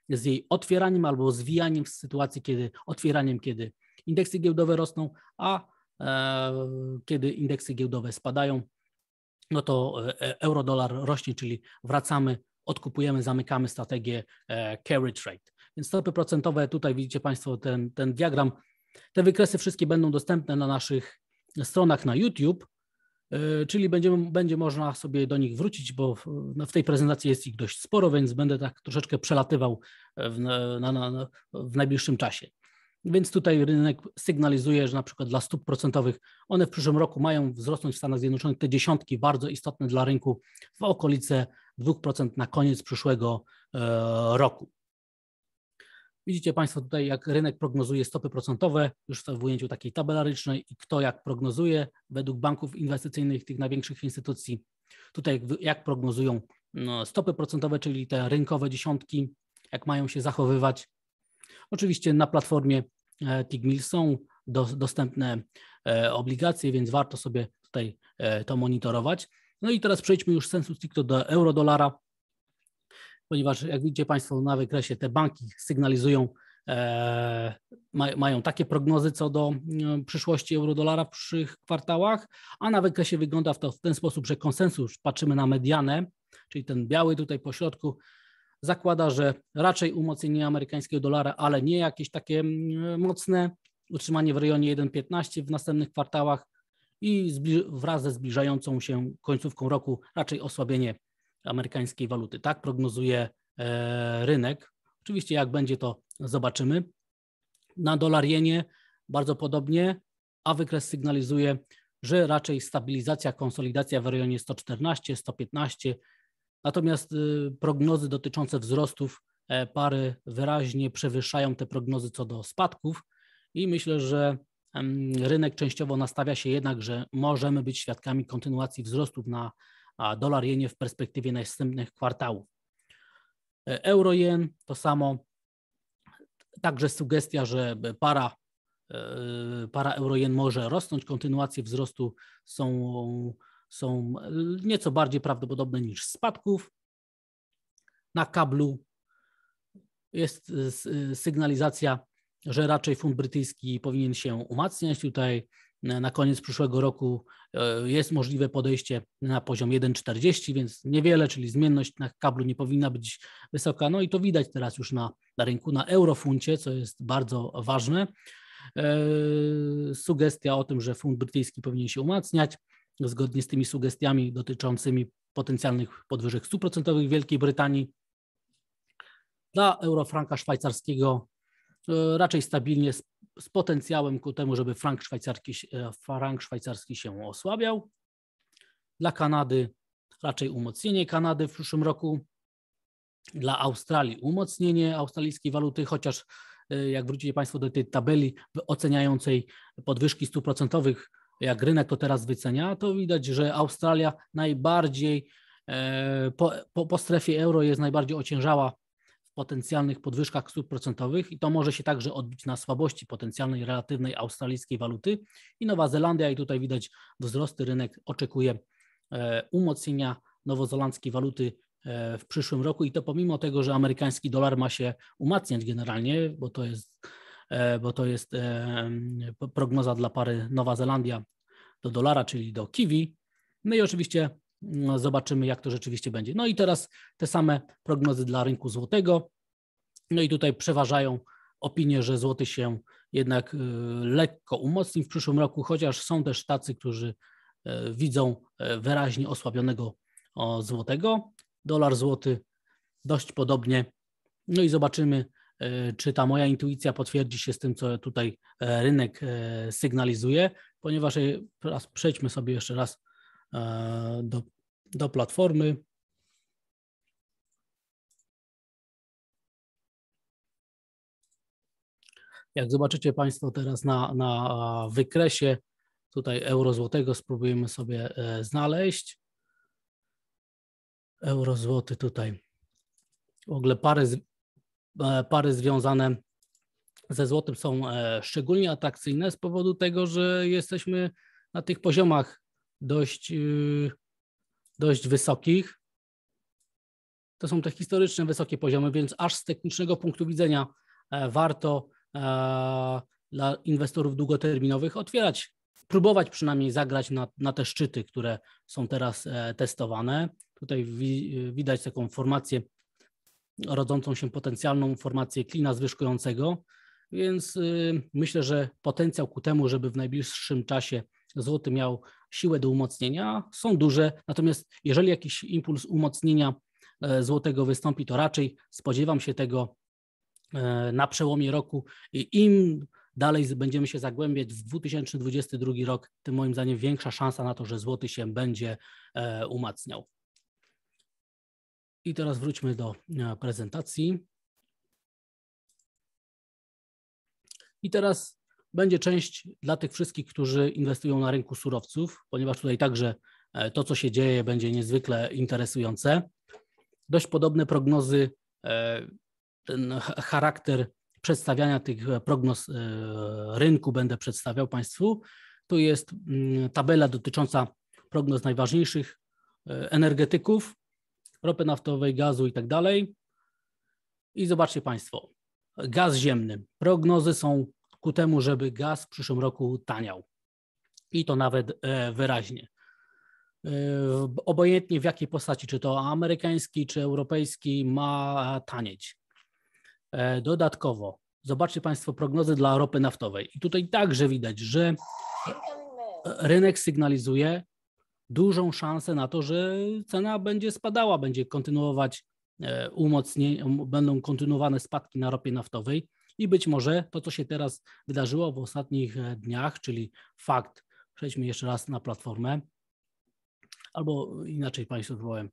A: z jej otwieraniem albo zwijaniem w sytuacji, kiedy otwieraniem, kiedy indeksy giełdowe rosną, a kiedy indeksy giełdowe spadają, no to e, euro-dolar rośnie, czyli wracamy, odkupujemy, zamykamy strategię e, carry trade. Więc stopy procentowe, tutaj widzicie Państwo ten, ten diagram. Te wykresy wszystkie będą dostępne na naszych stronach na YouTube, e, czyli będziemy, będzie można sobie do nich wrócić, bo w, no w, tej prezentacji jest ich dość sporo, więc będę tak troszeczkę przelatywał w, na, na, w najbliższym czasie. Więc tutaj rynek sygnalizuje, że na przykład dla stóp procentowych one w przyszłym roku mają wzrosnąć w Stanach Zjednoczonych te dziesiątki bardzo istotne dla rynku w okolice 2% na koniec przyszłego e, roku. Widzicie Państwo tutaj, jak rynek prognozuje stopy procentowe, już w ujęciu takiej tabelarycznej i kto jak prognozuje według banków inwestycyjnych, tych największych instytucji. Tutaj jak prognozują no, stopy procentowe, czyli te rynkowe dziesiątki, jak mają się zachowywać. Oczywiście na platformie TIGMIL e, są do, dostępne e, obligacje, więc warto sobie tutaj e, to monitorować. No i teraz przejdźmy już sensu stricto do euro-dolara, ponieważ jak widzicie Państwo na wykresie te banki sygnalizują, e, ma, mają takie prognozy co do no, przyszłości euro-dolara w przyszłych kwartałach, a na wykresie wygląda to w ten sposób, że konsensus, patrzymy na medianę, czyli ten biały tutaj po środku, zakłada, że raczej umocnienie amerykańskiego dolara, ale nie jakieś takie mm, mocne, utrzymanie w rejonie 1,15 w następnych kwartałach i wraz ze zbliżającą się końcówką roku raczej osłabienie amerykańskiej waluty. Tak prognozuje e, rynek. Oczywiście jak będzie to zobaczymy. Na dolar jenie bardzo podobnie, a wykres sygnalizuje, że raczej stabilizacja, konsolidacja w rejonie 114, 115 Natomiast y, prognozy dotyczące wzrostów e, pary wyraźnie przewyższają te prognozy co do spadków i myślę, że rynek częściowo nastawia się jednak, że możemy być świadkami kontynuacji wzrostów na dolar jenie w perspektywie następnych kwartałów. E, euro jen to samo. Także sugestia, że e, para, para euro jen może rosnąć. Kontynuacje wzrostu są są e, nieco bardziej prawdopodobne niż spadków. Na kablu jest e, e, sygnalizacja, że raczej fund brytyjski powinien się umacniać. Tutaj na koniec przyszłego roku jest możliwe podejście na poziom 1,40, więc niewiele, czyli zmienność na kablu nie powinna być wysoka. No i to widać teraz już na, na rynku, na eurofuncie, co jest bardzo ważne. Sugestia o tym, że fund brytyjski powinien się umacniać zgodnie z tymi sugestiami dotyczącymi potencjalnych podwyżek stóp procentowych w Wielkiej Brytanii. Dla eurofranka szwajcarskiego e, raczej stabilnie z, z, potencjałem ku temu, żeby frank szwajcarski, e, frank szwajcarski się osłabiał. Dla Kanady raczej umocnienie Kanady w przyszłym roku. Dla Australii umocnienie australijskiej waluty, chociaż e, jak wrócicie Państwo do tej tabeli oceniającej podwyżki stóp procentowych, jak rynek to teraz wycenia, to widać, że Australia najbardziej e, po, po, po strefie euro jest najbardziej ociężała w potencjalnych podwyżkach stóp procentowych i to może się także odbić na słabości potencjalnej relatywnej australijskiej waluty. I Nowa Zelandia, i tutaj widać wzrosty, rynek oczekuje e, umocnienia nowozelandzkiej waluty e, w przyszłym roku i to pomimo tego, że amerykański dolar ma się umacniać generalnie, bo to jest E, bo to jest e, prognoza dla pary Nowa Zelandia do dolara, czyli do kiwi. No i oczywiście no, zobaczymy, jak to rzeczywiście będzie. No i teraz te same prognozy dla rynku złotego. No i tutaj przeważają opinie, że złoty się jednak e, lekko umocni w przyszłym roku, chociaż są też tacy, którzy widzą wyraźnie osłabionego złotego. Dolar złoty dość podobnie. No i zobaczymy, E, czy ta moja intuicja potwierdzi się z tym, co tutaj e, rynek e, sygnalizuje, ponieważ raz, przejdźmy sobie jeszcze raz do, do platformy. Jak zobaczycie Państwo teraz na, na wykresie, tutaj euro złotego spróbujemy sobie znaleźć. Euro złoty tutaj. W ogóle parę E, pary związane ze złotym są e, szczególnie atrakcyjne z powodu tego, że jesteśmy na tych poziomach dość, y, dość wysokich. To są te historyczne wysokie poziomy, więc aż z technicznego punktu widzenia e, warto dla inwestorów długoterminowych otwierać, próbować przynajmniej zagrać na, na te szczyty, które są teraz testowane. Tutaj widać taką formację rodzącą się potencjalną formację klina zwyżkującego, więc y, myślę, że potencjał ku temu, żeby w najbliższym czasie złoty miał siłę do umocnienia, są duże. Natomiast jeżeli jakiś impuls umocnienia e, złotego wystąpi, to raczej spodziewam się tego e, na przełomie roku. Im dalej będziemy się zagłębiać w 2022 rok, tym moim zdaniem większa szansa na to, że złoty się będzie e, umacniał. I teraz wróćmy do e, prezentacji. I teraz będzie część dla tych wszystkich, którzy inwestują na rynku surowców, ponieważ tutaj także e, to, co się dzieje, będzie niezwykle interesujące. Dość podobne prognozy, e, ten charakter przedstawiania tych prognoz rynku będę przedstawiał Państwu. Tu jest mm, tabela dotycząca prognoz najważniejszych energetyków ropy naftowej, gazu i tak dalej. I zobaczcie Państwo, gaz ziemny. Prognozy są ku temu, żeby gaz w przyszłym roku taniał. I to nawet e, wyraźnie. E, obojętnie w jakiej postaci, czy to amerykański, czy europejski, ma tanieć. E, dodatkowo, zobaczcie Państwo prognozy dla ropy naftowej. I tutaj także widać, że rynek sygnalizuje, dużą szansę na to, że cena będzie spadała, będzie kontynuować e, umocnienie, um, będą kontynuowane spadki na ropie naftowej i być może to, co się teraz wydarzyło w ostatnich e, dniach, czyli fakt, przejdźmy jeszcze raz na platformę, albo inaczej Państwu wywołałem,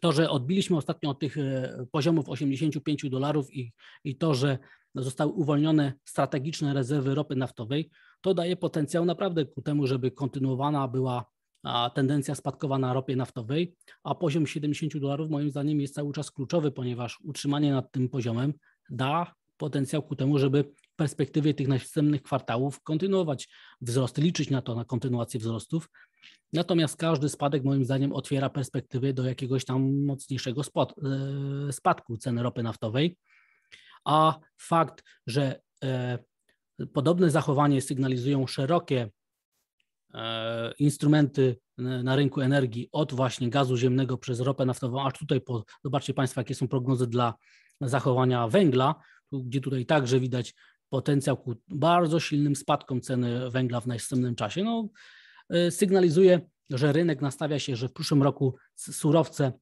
A: to, że odbiliśmy ostatnio od tych e, poziomów 85 dolarów i, i to, że zostały uwolnione strategiczne rezerwy ropy naftowej, to daje potencjał naprawdę ku temu, żeby kontynuowana była tendencja spadkowa na ropie naftowej, a poziom 70 dolarów moim zdaniem jest cały czas kluczowy, ponieważ utrzymanie nad tym poziomem da potencjał ku temu, żeby w perspektywie tych następnych kwartałów kontynuować wzrost, liczyć na to, na kontynuację wzrostów. Natomiast każdy spadek moim zdaniem otwiera perspektywy do jakiegoś tam mocniejszego spod, e, spadku ceny ropy naftowej, a fakt, że e, podobne zachowanie sygnalizują szerokie E, instrumenty na rynku energii od właśnie gazu ziemnego przez ropę naftową, aż tutaj po, zobaczcie Państwo, jakie są prognozy dla zachowania węgla, gdzie tutaj także widać potencjał ku bardzo silnym spadkom ceny węgla w następnym czasie. No, e, sygnalizuje, że rynek nastawia się, że w przyszłym roku surowce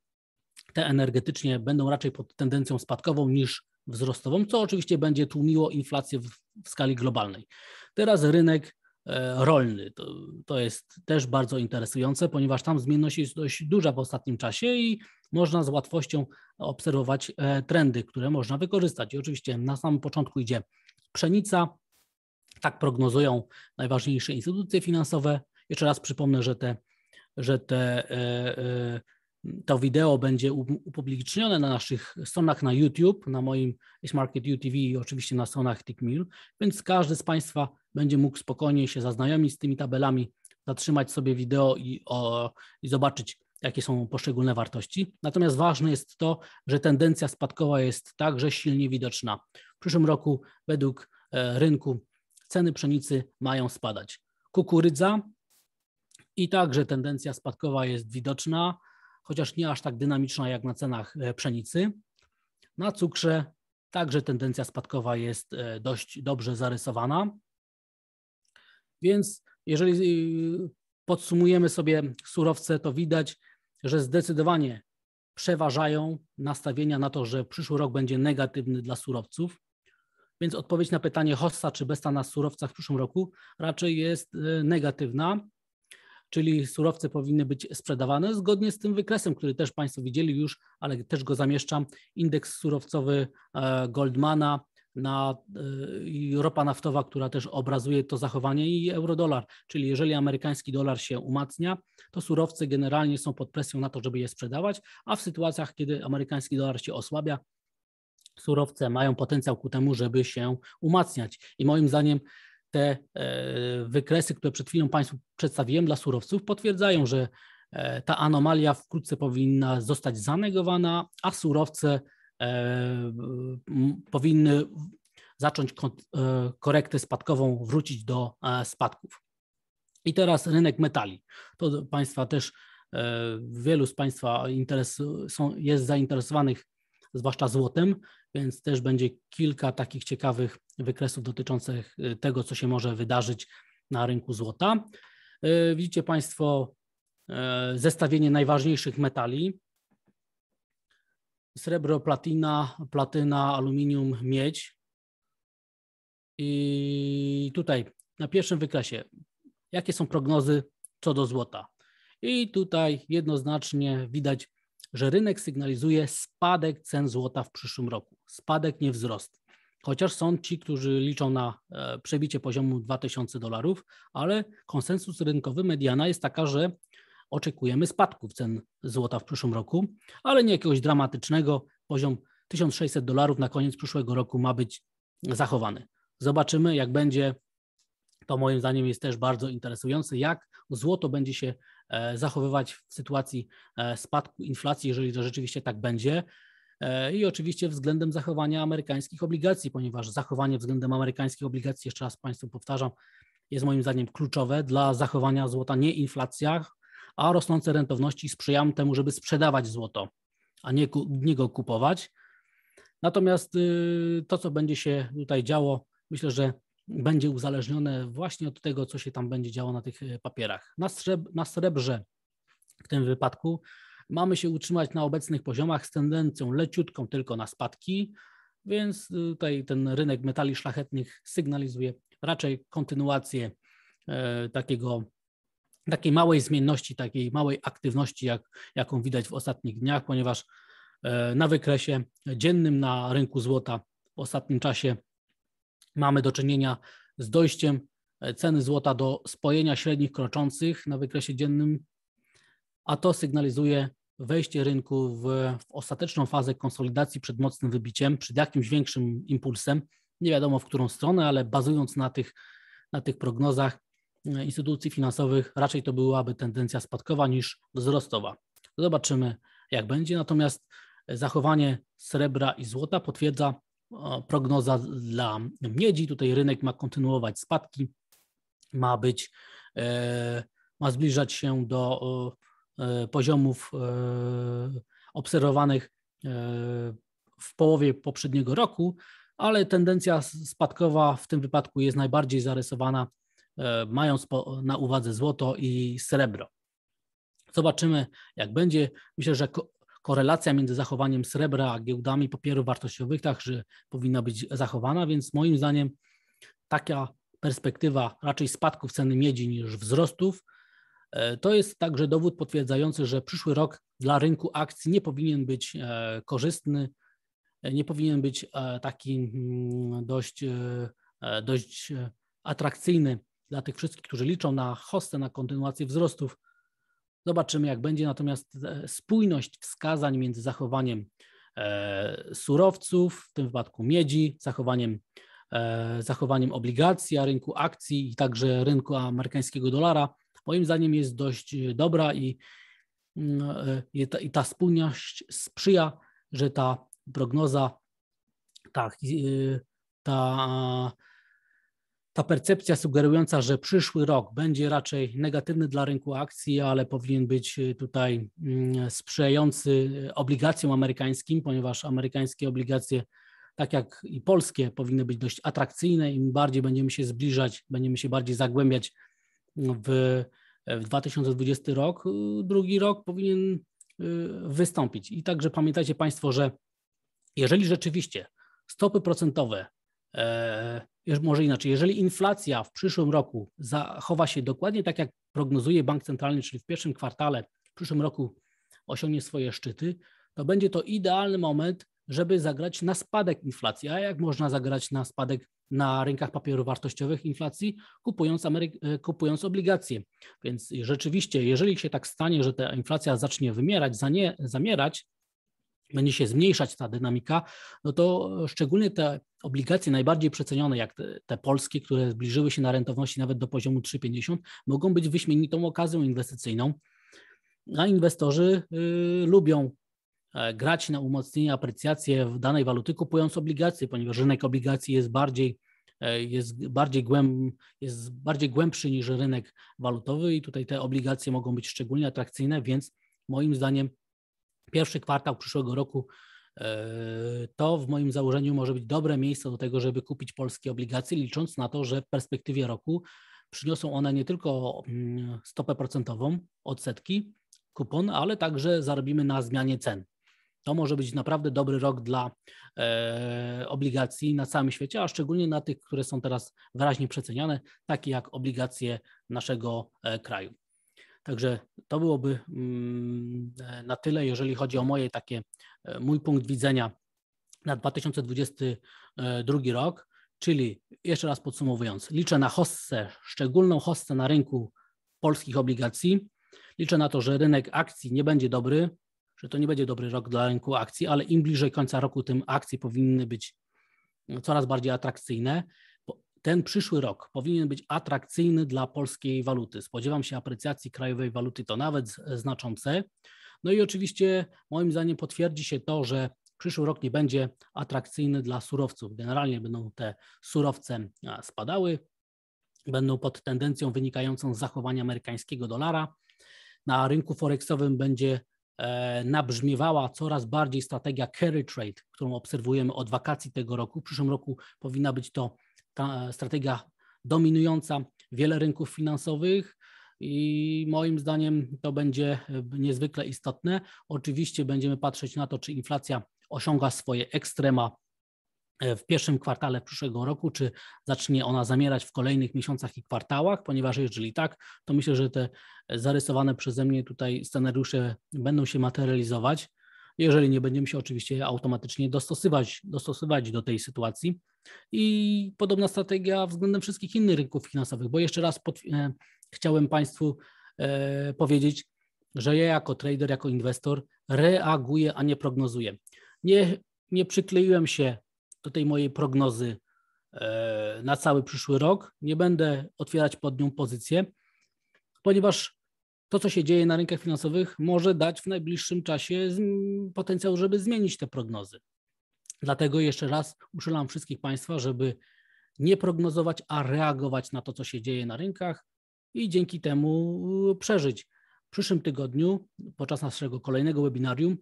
A: te energetycznie będą raczej pod tendencją spadkową niż wzrostową, co oczywiście będzie tłumiło inflację w, w skali globalnej. Teraz rynek E, rolny. To, to jest też bardzo interesujące, ponieważ tam zmienność jest dość duża w ostatnim czasie i można z łatwością obserwować e, trendy, które można wykorzystać. I oczywiście na samym początku idzie pszenica. Tak prognozują najważniejsze instytucje finansowe. Jeszcze raz przypomnę, że te, że te e, to wideo będzie upublicznione na naszych stronach na YouTube, na moim Smart Market UTV i oczywiście na stronach TickMill, więc każdy z Państwa będzie mógł spokojnie się zaznajomić z tymi tabelami, zatrzymać sobie wideo i, o, i zobaczyć, jakie są poszczególne wartości. Natomiast ważne jest to, że tendencja spadkowa jest także silnie widoczna. W przyszłym roku według e, rynku ceny pszenicy mają spadać. Kukurydza i także tendencja spadkowa jest widoczna, chociaż nie aż tak dynamiczna jak na cenach e, pszenicy. Na cukrze także tendencja spadkowa jest e, dość dobrze zarysowana. Więc jeżeli y, podsumujemy sobie surowce, to widać, że zdecydowanie przeważają nastawienia na to, że przyszły rok będzie negatywny dla surowców. Więc odpowiedź na pytanie hossa czy besta na surowcach w przyszłym roku raczej jest y, negatywna, czyli surowce powinny być sprzedawane zgodnie z tym wykresem, który też Państwo widzieli już, ale też go zamieszczam, indeks surowcowy e, Goldmana na y, ropa naftowa, która też obrazuje to zachowanie i eurodolar, czyli jeżeli amerykański dolar się umacnia, to surowce generalnie są pod presją na to, żeby je sprzedawać, a w sytuacjach, kiedy amerykański dolar się osłabia, surowce mają potencjał ku temu, żeby się umacniać. I moim zdaniem te e, wykresy, które przed chwilą Państwu przedstawiłem dla surowców, potwierdzają, że e, ta anomalia wkrótce powinna zostać zanegowana, a surowce E, powinny zacząć e, korektę spadkową, wrócić do e, spadków. I teraz rynek metali. To Państwa też, wielu z Państwa jest zainteresowanych zwłaszcza złotem, więc też będzie kilka takich ciekawych wykresów dotyczących tego, co się może wydarzyć na rynku złota. Widzicie Państwo zestawienie najważniejszych metali srebro, platina, platyna, aluminium, miedź. I tutaj na pierwszym wykresie, jakie są prognozy co do złota? I tutaj jednoznacznie widać, że rynek sygnalizuje spadek cen złota w przyszłym roku. Spadek, nie wzrost. Chociaż są ci, którzy liczą na e, przebicie poziomu 2000 dolarów, ale konsensus rynkowy mediana jest taka, że oczekujemy spadków cen złota w przyszłym roku, ale nie jakiegoś dramatycznego. Poziom 1600 dolarów na koniec przyszłego roku ma być zachowany. Zobaczymy, jak będzie. To moim zdaniem jest też bardzo interesujące, jak złoto będzie się e, zachowywać w sytuacji e, spadku inflacji, jeżeli to rzeczywiście tak będzie. E, I oczywiście względem zachowania amerykańskich obligacji, ponieważ zachowanie względem amerykańskich obligacji, jeszcze raz Państwu powtarzam, jest moim zdaniem kluczowe dla zachowania złota, nie inflacja, a rosnące rentowności sprzyjają temu, żeby sprzedawać złoto, a nie, nie go kupować. Natomiast y, to, co będzie się tutaj działo, myślę, że będzie uzależnione właśnie od tego, co się tam będzie działo na tych y, papierach. Na, sreb na srebrze w tym wypadku mamy się utrzymać na obecnych poziomach z tendencją leciutką tylko na spadki, więc y, tutaj ten rynek metali szlachetnych sygnalizuje raczej kontynuację e, takiego takiej małej zmienności, takiej małej aktywności, jak, jaką widać w ostatnich dniach, ponieważ e, na wykresie dziennym na rynku złota w ostatnim czasie mamy do czynienia z dojściem e, ceny złota do spojenia średnich kroczących na wykresie dziennym, a to sygnalizuje wejście rynku w, w ostateczną fazę konsolidacji przed mocnym wybiciem, przed jakimś większym impulsem. Nie wiadomo w którą stronę, ale bazując na tych, na tych prognozach, instytucji finansowych raczej to byłaby tendencja spadkowa niż wzrostowa. Zobaczymy, jak będzie. Natomiast e, zachowanie srebra i złota potwierdza prognoza dla miedzi. Tutaj rynek ma kontynuować spadki, ma być, e, ma zbliżać się do e, poziomów obserwowanych w połowie poprzedniego roku, ale tendencja spadkowa w tym wypadku jest najbardziej zarysowana E, mając na uwadze złoto i srebro. Zobaczymy, jak będzie. Myślę, że korelacja między zachowaniem srebra a giełdami papierów wartościowych także powinna być zachowana, więc moim zdaniem taka perspektywa raczej spadków ceny miedzi niż wzrostów. E, to jest także dowód potwierdzający, że przyszły rok dla rynku akcji nie powinien być e, korzystny, nie powinien być taki mm, dość, dość atrakcyjny dla tych wszystkich, którzy liczą na hostę, na kontynuację wzrostów. Zobaczymy, jak będzie. Natomiast e, spójność wskazań między zachowaniem e, surowców, w tym wypadku miedzi, zachowaniem, e, zachowaniem obligacji, a rynku akcji i także rynku amerykańskiego dolara, moim zdaniem jest dość dobra i, mm, i ta, i ta spójność sprzyja, że ta prognoza, tak, ta ta percepcja sugerująca, że przyszły rok będzie raczej negatywny dla rynku akcji, ale powinien być y, tutaj mm, sprzyjający y, obligacjom amerykańskim, ponieważ amerykańskie obligacje, tak jak i polskie, powinny być dość atrakcyjne. Im bardziej będziemy się zbliżać, będziemy się bardziej zagłębiać w, w 2020 rok, y, drugi rok powinien wystąpić. I także pamiętajcie Państwo, że jeżeli rzeczywiście stopy procentowe E, może inaczej, jeżeli inflacja w przyszłym roku zachowa się dokładnie tak, jak prognozuje Bank Centralny, czyli w pierwszym kwartale w przyszłym roku osiągnie swoje szczyty, to będzie to idealny moment, żeby zagrać na spadek inflacji. A jak można zagrać na spadek na rynkach papierów wartościowych inflacji, kupując, Amery e, kupując obligacje. Więc rzeczywiście, jeżeli się tak stanie, że ta inflacja zacznie wymierać, zanie, zamierać, będzie się zmniejszać ta dynamika, no to e, szczególnie te obligacje najbardziej przecenione, jak te, te polskie, które zbliżyły się na rentowności nawet do poziomu 3,50, mogą być wyśmienitą okazją inwestycyjną. A inwestorzy y, lubią e, grać na umocnienie, aprecjację w danej waluty, kupując obligacje, ponieważ rynek obligacji jest bardziej, e, jest bardziej, głęb, jest bardziej głębszy niż rynek walutowy i tutaj te obligacje mogą być szczególnie atrakcyjne, więc moim zdaniem pierwszy kwartał przyszłego roku e, to w moim założeniu może być dobre miejsce do tego, żeby kupić polskie obligacje, licząc na to, że w perspektywie roku przyniosą one nie tylko mm, stopę procentową, odsetki, kupon, ale także zarobimy na zmianie cen. To może być naprawdę dobry rok dla e, obligacji na całym świecie, a szczególnie na tych, które są teraz wyraźnie przeceniane, takie jak obligacje naszego e, kraju. Także to byłoby mm, na tyle, jeżeli chodzi o moje takie, e, mój punkt widzenia na 2022 rok, czyli jeszcze raz podsumowując, liczę na hossę, szczególną hossę na rynku polskich obligacji. Liczę na to, że rynek akcji nie będzie dobry, że to nie będzie dobry rok dla rynku akcji, ale im bliżej końca roku, tym akcje powinny być mm, coraz bardziej atrakcyjne ten przyszły rok powinien być atrakcyjny dla polskiej waluty. Spodziewam się aprecjacji krajowej waluty, to nawet znaczące. No i oczywiście moim zdaniem potwierdzi się to, że przyszły rok nie będzie atrakcyjny dla surowców. Generalnie będą te surowce spadały, będą pod tendencją wynikającą z zachowania amerykańskiego dolara. Na rynku forexowym będzie e, nabrzmiewała coraz bardziej strategia carry trade, którą obserwujemy od wakacji tego roku. W przyszłym roku powinna być to ta strategia dominująca wiele rynków finansowych i moim zdaniem to będzie e, niezwykle istotne. Oczywiście będziemy patrzeć na to, czy inflacja osiąga swoje ekstrema e, w pierwszym kwartale przyszłego roku, czy zacznie ona zamierać w kolejnych miesiącach i kwartałach, ponieważ jeżeli tak, to myślę, że te zarysowane przeze mnie tutaj scenariusze będą się materializować jeżeli nie będziemy się oczywiście automatycznie dostosowywać, do tej sytuacji. I podobna strategia względem wszystkich innych rynków finansowych, bo jeszcze raz pod, e, chciałem Państwu e, powiedzieć, że ja jako trader, jako inwestor reaguję, a nie prognozuję. Nie, nie przykleiłem się do tej mojej prognozy e, na cały przyszły rok. Nie będę otwierać pod nią pozycję, ponieważ to, co się dzieje na rynkach finansowych, może dać w najbliższym czasie potencjał, żeby zmienić te prognozy. Dlatego jeszcze raz uczulam wszystkich Państwa, żeby nie prognozować, a reagować na to, co się dzieje na rynkach i dzięki temu e, przeżyć. W przyszłym tygodniu, podczas naszego kolejnego webinarium,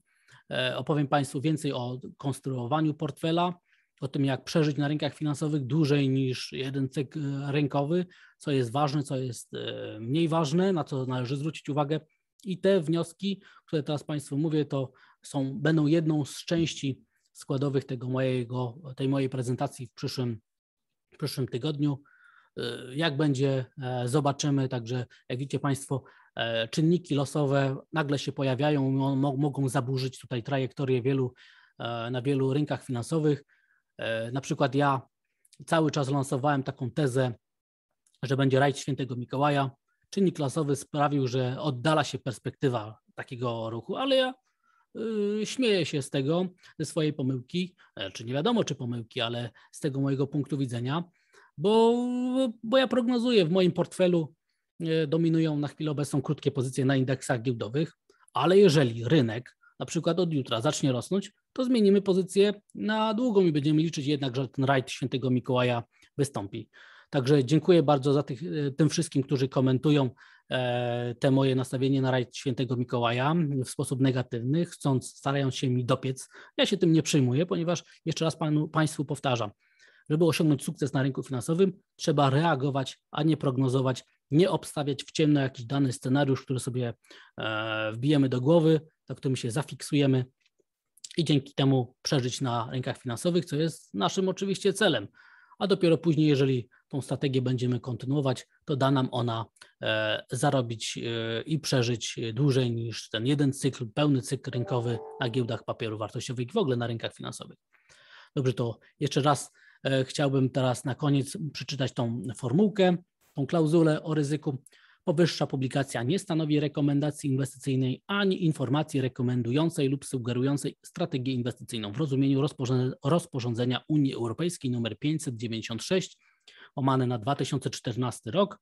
A: e, opowiem Państwu więcej o konstruowaniu portfela, o tym, jak przeżyć na rynkach finansowych dłużej niż jeden cykl e, rynkowy, co jest ważne, co jest e, mniej ważne, na co należy zwrócić uwagę. I te wnioski, które teraz Państwu mówię, to są, będą jedną z części składowych tego mojego, tej mojej prezentacji w przyszłym, w przyszłym tygodniu. E, jak będzie, zobaczymy. Także, jak widzicie Państwo, czynniki losowe nagle się pojawiają, mogą zaburzyć tutaj trajektorię wielu, na wielu rynkach finansowych. E, na przykład ja cały czas lansowałem taką tezę, że będzie rajd świętego Mikołaja. Czynnik klasowy sprawił, że oddala się perspektywa takiego ruchu, ale ja y, śmieję się z tego, ze swojej pomyłki, e, czy nie wiadomo czy pomyłki, ale z tego mojego punktu widzenia, bo, bo ja prognozuję w moim portfelu y, dominują na chwilę obecną krótkie pozycje na indeksach giełdowych, ale jeżeli rynek na przykład od jutra zacznie rosnąć, to zmienimy pozycję na długą i będziemy liczyć jednak, że ten rajd świętego Mikołaja wystąpi. Także dziękuję bardzo za tych, e, tym wszystkim, którzy komentują e, te moje nastawienie na rajd świętego Mikołaja w sposób negatywny, chcąc, starając się mi dopiec. Ja się tym nie przejmuję, ponieważ jeszcze raz panu, Państwu powtarzam, żeby osiągnąć sukces na rynku finansowym, trzeba reagować, a nie prognozować, nie obstawiać w ciemno jakiś dany scenariusz, który sobie e, wbijemy do głowy, na tak którym się zafiksujemy i dzięki temu przeżyć na rynkach finansowych, co jest naszym oczywiście celem. A dopiero później, jeżeli tą strategię będziemy kontynuować, to da nam ona e, zarobić e, i przeżyć dłużej niż ten jeden cykl, pełny cykl rynkowy na giełdach papierów wartościowych i w ogóle na rynkach finansowych. Dobrze, to jeszcze raz e, chciałbym teraz na koniec przeczytać tą formułkę, tą klauzulę o ryzyku. Powyższa publikacja nie stanowi rekomendacji inwestycyjnej ani informacji rekomendującej lub sugerującej strategię inwestycyjną w rozumieniu rozporządzenia Unii Europejskiej nr 596 omane na 2014 rok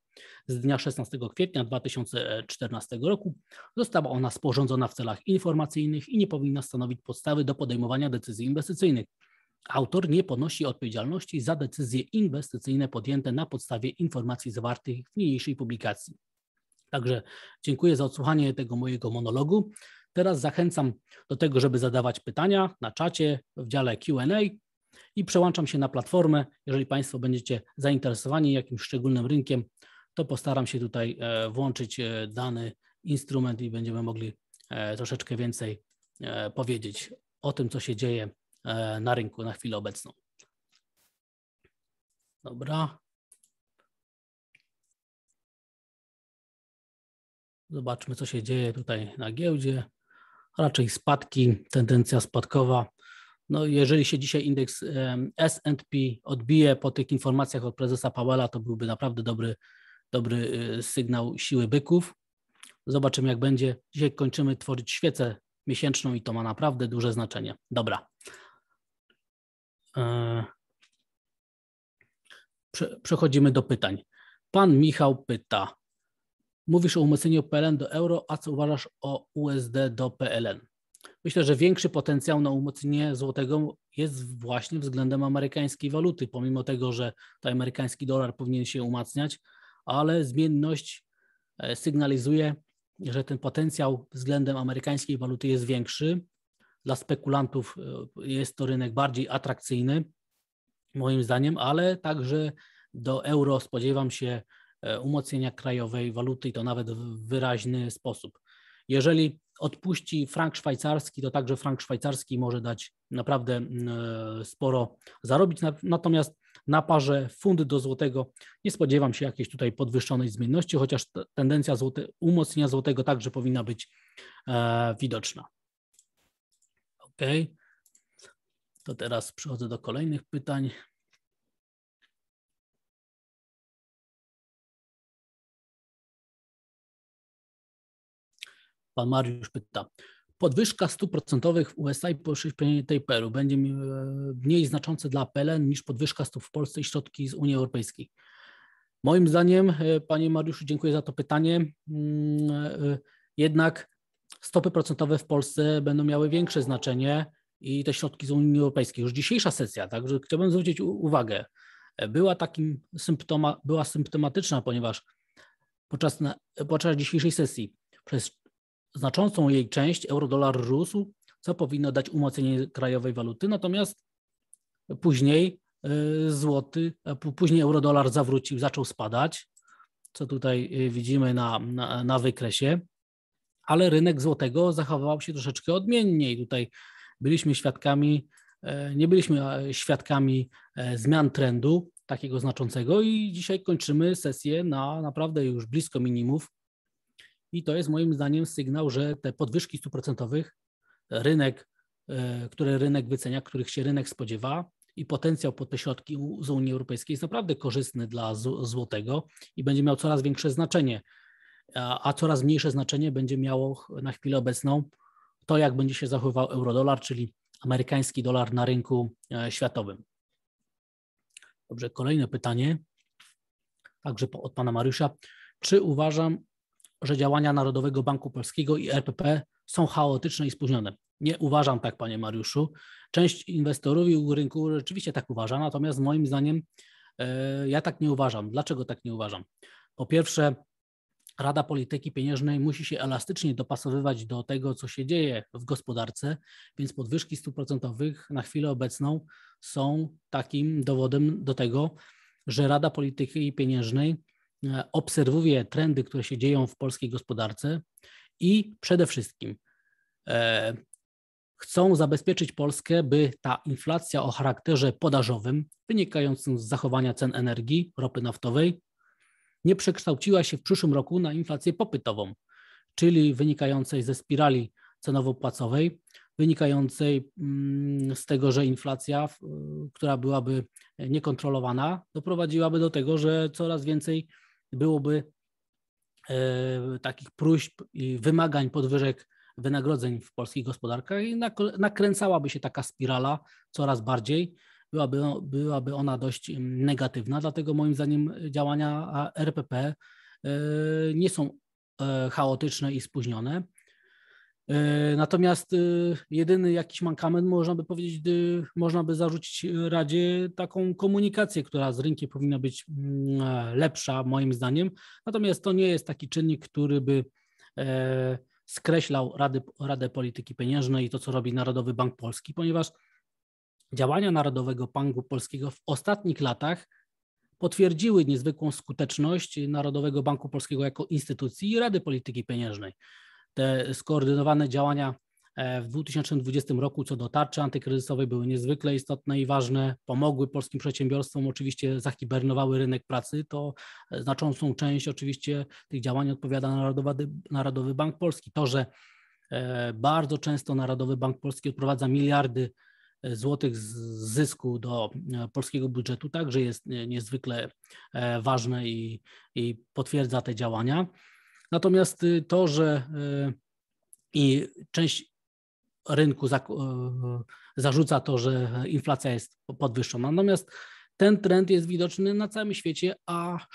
A: z dnia 16 kwietnia 2014 roku. Została ona sporządzona w celach informacyjnych i nie powinna stanowić podstawy do podejmowania decyzji inwestycyjnych. Autor nie ponosi odpowiedzialności za decyzje inwestycyjne podjęte na podstawie informacji zawartych w niniejszej publikacji. Także dziękuję za odsłuchanie tego mojego monologu. Teraz zachęcam do tego, żeby zadawać pytania na czacie w dziale QA i przełączam się na platformę. Jeżeli Państwo będziecie zainteresowani jakimś szczególnym rynkiem, to postaram się tutaj e, włączyć e, dany instrument i będziemy mogli e, troszeczkę więcej powiedzieć o tym, co się dzieje na rynku na chwilę obecną. Dobra. Zobaczmy, co się dzieje tutaj na giełdzie. Raczej spadki, tendencja spadkowa. No, jeżeli się dzisiaj indeks SP odbije po tych informacjach od prezesa Pawela, to byłby naprawdę dobry, dobry y, sygnał siły byków. Zobaczymy, jak będzie. Dzisiaj kończymy tworzyć świecę miesięczną i to ma naprawdę duże znaczenie. Dobra. E, przechodzimy do pytań. Pan Michał pyta, mówisz o umocnieniu PLN do euro, a co uważasz o USD do PLN? Myślę, że większy potencjał na umocnienie złotego jest właśnie względem amerykańskiej waluty, pomimo tego, że to amerykański dolar powinien się umacniać, ale zmienność e, sygnalizuje, że ten potencjał względem amerykańskiej waluty jest większy. Dla spekulantów e, jest to rynek bardziej atrakcyjny, moim zdaniem, ale także do euro spodziewam się E, umocnienia krajowej waluty i to nawet w wyraźny sposób. Jeżeli odpuści frank szwajcarski, to także frank szwajcarski może dać naprawdę e, sporo zarobić. Natomiast na parze fundy do złotego nie spodziewam się jakiejś tutaj podwyższonej zmienności, chociaż tendencja złote, umocnienia złotego także powinna być e, widoczna. OK. To teraz przechodzę do kolejnych pytań. Pan Mariusz pyta. Podwyżka stóp procentowych w USA i poszerzenie PL-u będzie e, mniej znaczące dla PLN niż podwyżka stóp w Polsce i środki z Unii Europejskiej. Moim zdaniem, e, panie Mariuszu, dziękuję za to pytanie. Mm, e, jednak stopy procentowe w Polsce będą miały większe znaczenie i te środki z Unii Europejskiej. Już dzisiejsza sesja, także chciałbym zwrócić uwagę, była takim symptoma, była symptomatyczna, ponieważ podczas, podczas dzisiejszej sesji przez znaczącą jej część euro-dolar rósł, co powinno dać umocnienie krajowej waluty, natomiast później y, złoty, później euro-dolar zawrócił, zaczął spadać, co tutaj y, widzimy na, na, na wykresie, ale rynek złotego zachowywał się troszeczkę odmiennie i tutaj byliśmy świadkami, y, nie byliśmy świadkami zmian trendu takiego znaczącego i dzisiaj kończymy sesję na naprawdę już blisko minimów i to jest moim zdaniem sygnał, że te podwyżki stóp procentowych, e, rynek, e, które rynek wycenia, których się rynek spodziewa i potencjał po te środki z Unii Europejskiej jest naprawdę korzystny dla złotego i będzie miał coraz większe znaczenie, a coraz mniejsze znaczenie będzie miało na chwilę obecną to, jak będzie się zachowywał eurodolar, czyli amerykański dolar na rynku e, światowym. Dobrze, kolejne pytanie, także od pana Mariusza. Czy uważam, że działania Narodowego Banku Polskiego i RPP są chaotyczne i spóźnione. Nie uważam tak, panie Mariuszu. Część inwestorów i rynku rzeczywiście tak uważa, natomiast moim zdaniem e, ja tak nie uważam. Dlaczego tak nie uważam? Po pierwsze, Rada Polityki Pieniężnej musi się elastycznie dopasowywać do tego, co się dzieje w gospodarce, więc podwyżki stóp procentowych na chwilę obecną są takim dowodem do tego, że Rada Polityki Pieniężnej obserwuję trendy, które się dzieją w polskiej gospodarce i przede wszystkim e, chcą zabezpieczyć Polskę, by ta inflacja o charakterze podażowym, wynikającym z zachowania cen energii, ropy naftowej, nie przekształciła się w przyszłym roku na inflację popytową, czyli wynikającej ze spirali cenowo-płacowej, wynikającej mm, z tego, że inflacja, która byłaby niekontrolowana, doprowadziłaby do tego, że coraz więcej byłoby e, takich próśb i wymagań podwyżek wynagrodzeń w polskich gospodarkach i nakręcałaby się taka spirala coraz bardziej. Byłaby, byłaby ona dość mm, negatywna, dlatego moim zdaniem działania RPP e, nie są e, chaotyczne i spóźnione. E, natomiast e, jedyny jakiś mankament można by powiedzieć, można by zarzucić Radzie taką komunikację, która z rynkiem powinna być mm, e, lepsza, moim zdaniem. Natomiast to nie jest taki czynnik, który by skreślał Rady, Radę Polityki Pieniężnej i to, co robi Narodowy Bank Polski, ponieważ działania Narodowego Banku Polskiego w ostatnich latach potwierdziły niezwykłą skuteczność Narodowego Banku Polskiego jako instytucji i Rady Polityki Pieniężnej. Te skoordynowane działania e, w 2020 roku co do tarczy antykryzysowej były niezwykle istotne i ważne, pomogły polskim przedsiębiorstwom, oczywiście zahibernowały rynek pracy, to e, znaczącą część oczywiście tych działań odpowiada Narodowy, Narodowy Bank Polski. To, że e, bardzo często Narodowy Bank Polski odprowadza miliardy złotych z zysku do polskiego budżetu także jest niezwykle ważne i, i potwierdza te działania. Natomiast y, to, że y, i część rynku y, zarzuca to, że inflacja jest podwyższona. Natomiast ten trend jest widoczny na całym świecie, a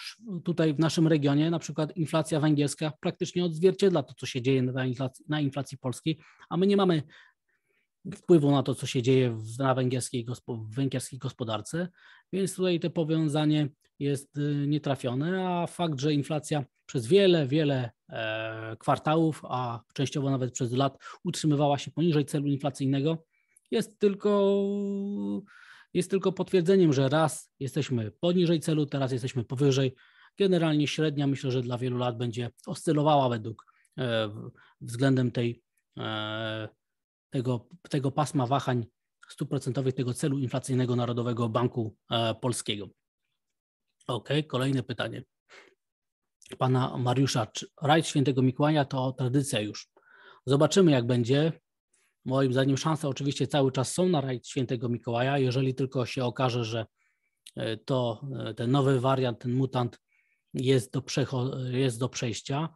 A: tutaj w naszym regionie na przykład inflacja węgierska praktycznie odzwierciedla to, co się dzieje na inflacji, na inflacji polskiej, a my nie mamy wpływu na to, co się dzieje w, na węgierskiej, w węgierskiej gospodarce, więc tutaj to powiązanie jest y, nietrafione, a fakt, że inflacja przez wiele, wiele e, kwartałów, a częściowo nawet przez lat utrzymywała się poniżej celu inflacyjnego, jest tylko, jest tylko potwierdzeniem, że raz jesteśmy poniżej celu, teraz jesteśmy powyżej. Generalnie średnia myślę, że dla wielu lat będzie oscylowała według e, względem tej, e, tego, tego pasma wahań stuprocentowych tego celu inflacyjnego Narodowego Banku Polskiego. OK, kolejne pytanie. Pana Mariusza, rajd świętego Mikołaja to tradycja już. Zobaczymy, jak będzie. Moim zdaniem szanse oczywiście cały czas są na rajd świętego Mikołaja, jeżeli tylko się okaże, że e, to e, ten nowy wariant, ten mutant jest do, jest do przejścia.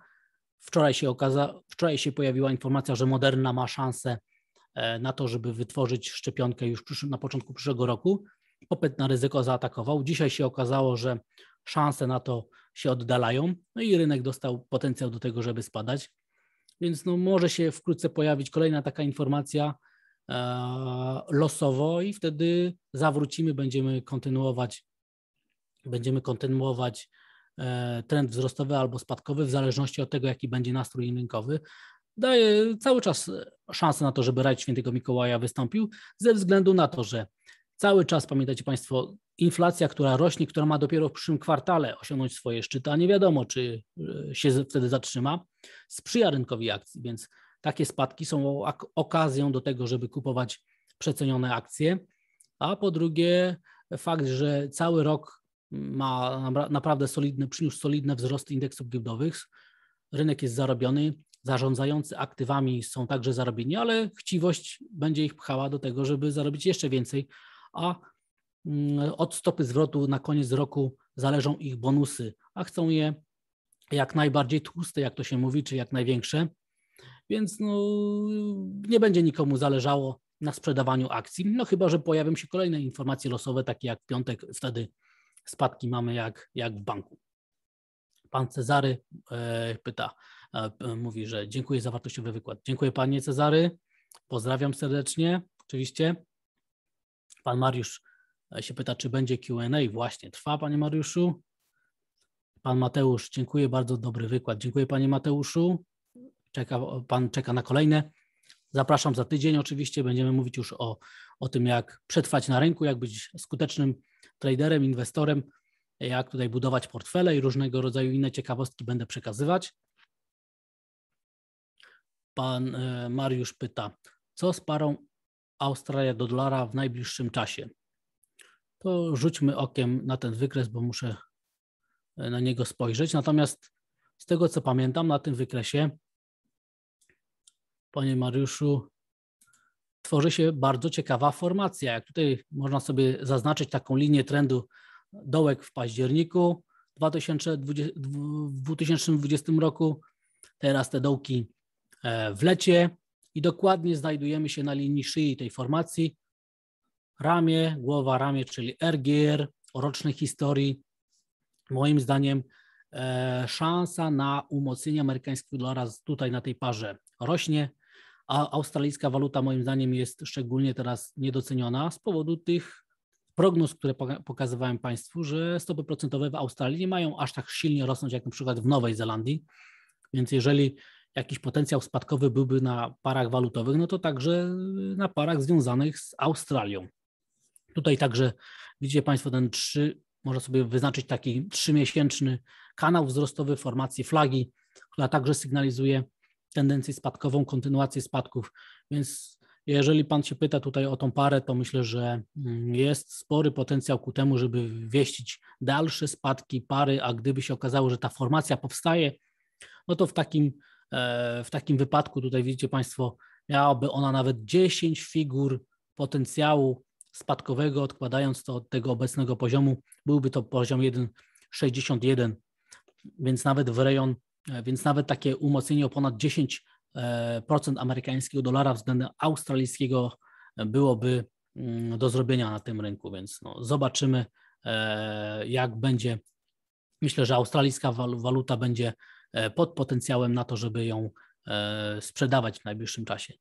A: Wczoraj się, okaza wczoraj się pojawiła informacja, że Moderna ma szansę e, na to, żeby wytworzyć szczepionkę już na początku przyszłego roku popyt na ryzyko zaatakował. Dzisiaj się okazało, że szanse na to się oddalają, no i rynek dostał potencjał do tego, żeby spadać. Więc no, może się wkrótce pojawić kolejna taka informacja e, losowo i wtedy zawrócimy, będziemy kontynuować, będziemy kontynuować e, trend wzrostowy albo spadkowy, w zależności od tego, jaki będzie nastrój rynkowy. Daje cały czas szansę na to, żeby rajd świętego Mikołaja wystąpił, ze względu na to, że Cały czas pamiętajcie Państwo, inflacja, która rośnie, która ma dopiero w przyszłym kwartale osiągnąć swoje szczyty, a nie wiadomo, czy e, się wtedy zatrzyma, sprzyja rynkowi akcji, więc takie spadki są okazją do tego, żeby kupować przecenione akcje. A po drugie, fakt, że cały rok ma naprawdę solidny, przyniósł solidne wzrosty indeksów giełdowych, rynek jest zarobiony, zarządzający aktywami są także zarobieni, ale chciwość będzie ich pchała do tego, żeby zarobić jeszcze więcej, a mm, od stopy zwrotu na koniec roku zależą ich bonusy, a chcą je jak najbardziej tłuste, jak to się mówi, czy jak największe. Więc no, nie będzie nikomu zależało na sprzedawaniu akcji, no chyba, że pojawią się kolejne informacje losowe, takie jak w piątek, wtedy spadki mamy jak, jak w banku. Pan Cezary e, pyta, e, mówi, że dziękuję za wartościowy wykład. Dziękuję panie Cezary, pozdrawiam serdecznie, oczywiście. Pan Mariusz e, się pyta, czy będzie QA. Właśnie trwa, panie Mariuszu. Pan Mateusz, dziękuję, bardzo dobry wykład. Dziękuję, panie Mateuszu. Czeka, pan czeka na kolejne. Zapraszam za tydzień. Oczywiście będziemy mówić już o, o tym, jak przetrwać na rynku, jak być skutecznym traderem, inwestorem, jak tutaj budować portfele i różnego rodzaju inne ciekawostki będę przekazywać. Pan e, Mariusz pyta, co z parą Australia do dolara w najbliższym czasie. To rzućmy okiem na ten wykres, bo muszę e, na niego spojrzeć. Natomiast z tego co pamiętam na tym wykresie, panie Mariuszu, tworzy się bardzo ciekawa formacja. Jak tutaj można sobie zaznaczyć taką linię trendu dołek w październiku 2020, 2020 roku, teraz te dołki e, w lecie, i dokładnie znajdujemy się na linii szyi tej formacji. Ramię, głowa, ramię, czyli RGR o rocznej historii. Moim zdaniem e, szansa na umocnienie amerykańskiego dolara tutaj na tej parze rośnie, a australijska waluta moim zdaniem jest szczególnie teraz niedoceniona z powodu tych prognoz, które pokazywałem Państwu, że stopy procentowe w Australii nie mają aż tak silnie rosnąć jak na przykład w Nowej Zelandii. Więc jeżeli jakiś potencjał spadkowy byłby na parach walutowych, no to także y, na parach związanych z Australią. Tutaj także widzicie Państwo ten trzy, można sobie wyznaczyć taki trzymiesięczny kanał wzrostowy formacji flagi, która także sygnalizuje tendencję spadkową, kontynuację spadków. Więc jeżeli Pan się pyta tutaj o tą parę, to myślę, że mm, jest spory potencjał ku temu, żeby wieścić dalsze spadki pary, a gdyby się okazało, że ta formacja powstaje, no to w takim w takim wypadku tutaj widzicie Państwo, miałaby ona nawet 10 figur potencjału spadkowego, odkładając to od tego obecnego poziomu, byłby to poziom 1,61, więc nawet w rejon, więc nawet takie umocnienie o ponad 10% e, amerykańskiego dolara względem australijskiego byłoby mm, do zrobienia na tym rynku, więc no, zobaczymy, e, jak będzie. Myślę, że australijska waluta będzie E, pod potencjałem na to, żeby ją e, sprzedawać w najbliższym czasie.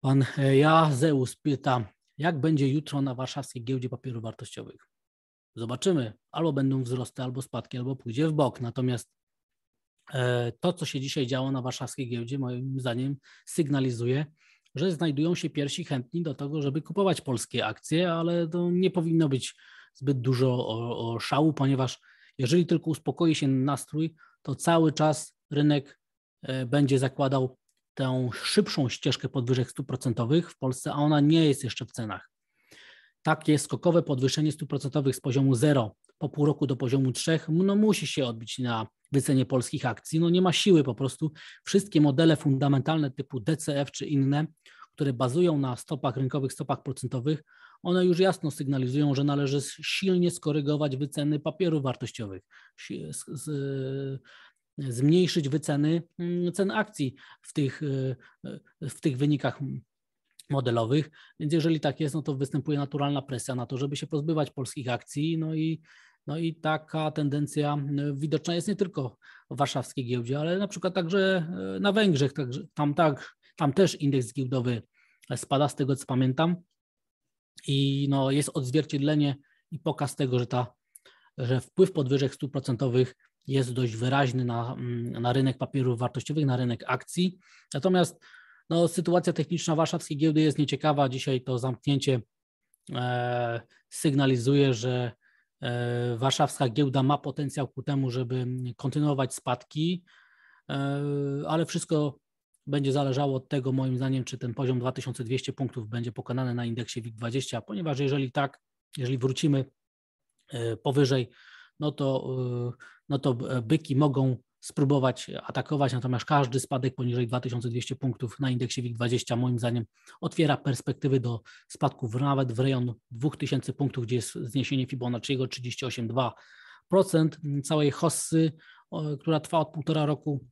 A: Pan e, Jazeus pyta, jak będzie jutro na warszawskiej giełdzie papierów wartościowych? Zobaczymy, albo będą wzrosty, albo spadki, albo pójdzie w bok. Natomiast to, co się dzisiaj działo na warszawskiej giełdzie, moim zdaniem sygnalizuje, że znajdują się pierwsi chętni do tego, żeby kupować polskie akcje, ale to nie powinno być zbyt dużo o, o szału, ponieważ jeżeli tylko uspokoi się nastrój, to cały czas rynek e, będzie zakładał tę szybszą ścieżkę podwyżek stóp procentowych w Polsce, a ona nie jest jeszcze w cenach. Takie skokowe podwyższenie stóp procentowych z poziomu 0 po pół roku do poziomu 3 no musi się odbić na wycenie polskich akcji. No nie ma siły po prostu. Wszystkie modele fundamentalne typu DCF czy inne, które bazują na stopach rynkowych, stopach procentowych, one już jasno sygnalizują, że należy silnie skorygować wyceny papierów wartościowych, zmniejszyć wyceny mm, cen akcji w tych, e, w tych wynikach modelowych. Więc jeżeli tak jest, no to występuje naturalna presja na to, żeby się pozbywać polskich akcji. No i, no i taka tendencja e, widoczna jest nie tylko w warszawskiej giełdzie, ale na przykład także e, na Węgrzech. Także tam, tak, tam też indeks giełdowy spada, z tego co pamiętam i no, jest odzwierciedlenie i pokaz tego, że, ta, że wpływ podwyżek stóp procentowych jest dość wyraźny na, mm, na rynek papierów wartościowych, na rynek akcji. Natomiast no, sytuacja techniczna warszawskiej giełdy jest nieciekawa. Dzisiaj to zamknięcie e, sygnalizuje, że e, warszawska giełda ma potencjał ku temu, żeby kontynuować spadki, e, ale wszystko będzie zależało od tego, moim zdaniem, czy ten poziom 2200 punktów będzie pokonany na indeksie WIG20, ponieważ jeżeli tak, jeżeli wrócimy e, powyżej, no to, e, no to e, byki mogą spróbować atakować, natomiast każdy spadek poniżej 2200 punktów na indeksie WIG20 moim zdaniem otwiera perspektywy do spadków nawet w rejon 2000 punktów, gdzie jest zniesienie Fibonacciego 38,2% całej hossy, która trwa od półtora roku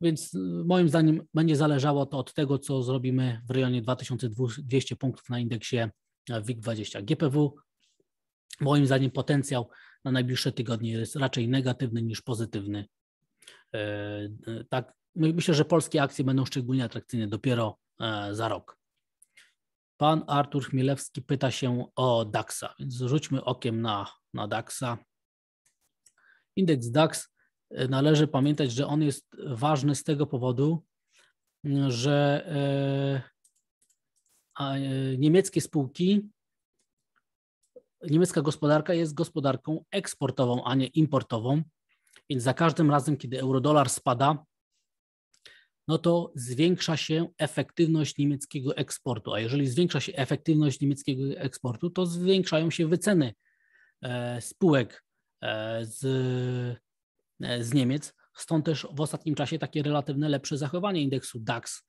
A: więc y, moim zdaniem będzie zależało to od tego, co zrobimy w rejonie 2200 punktów na indeksie e, WIG20. GPW, moim zdaniem potencjał na najbliższe tygodnie jest raczej negatywny niż pozytywny. E, e, tak, no myślę, że polskie akcje będą szczególnie atrakcyjne dopiero za rok. Pan Artur Chmielewski pyta się o DAXa, więc rzućmy okiem na, na DAXa. Indeks DAX należy pamiętać, że on jest ważny z tego powodu, że e, e, niemieckie spółki, niemiecka gospodarka jest gospodarką eksportową, a nie importową. Więc za każdym razem, kiedy eurodolar spada, no to zwiększa się efektywność niemieckiego eksportu. A jeżeli zwiększa się efektywność niemieckiego eksportu, to zwiększają się wyceny e, spółek z E, z Niemiec. Stąd też w ostatnim czasie takie relatywne lepsze zachowanie indeksu DAX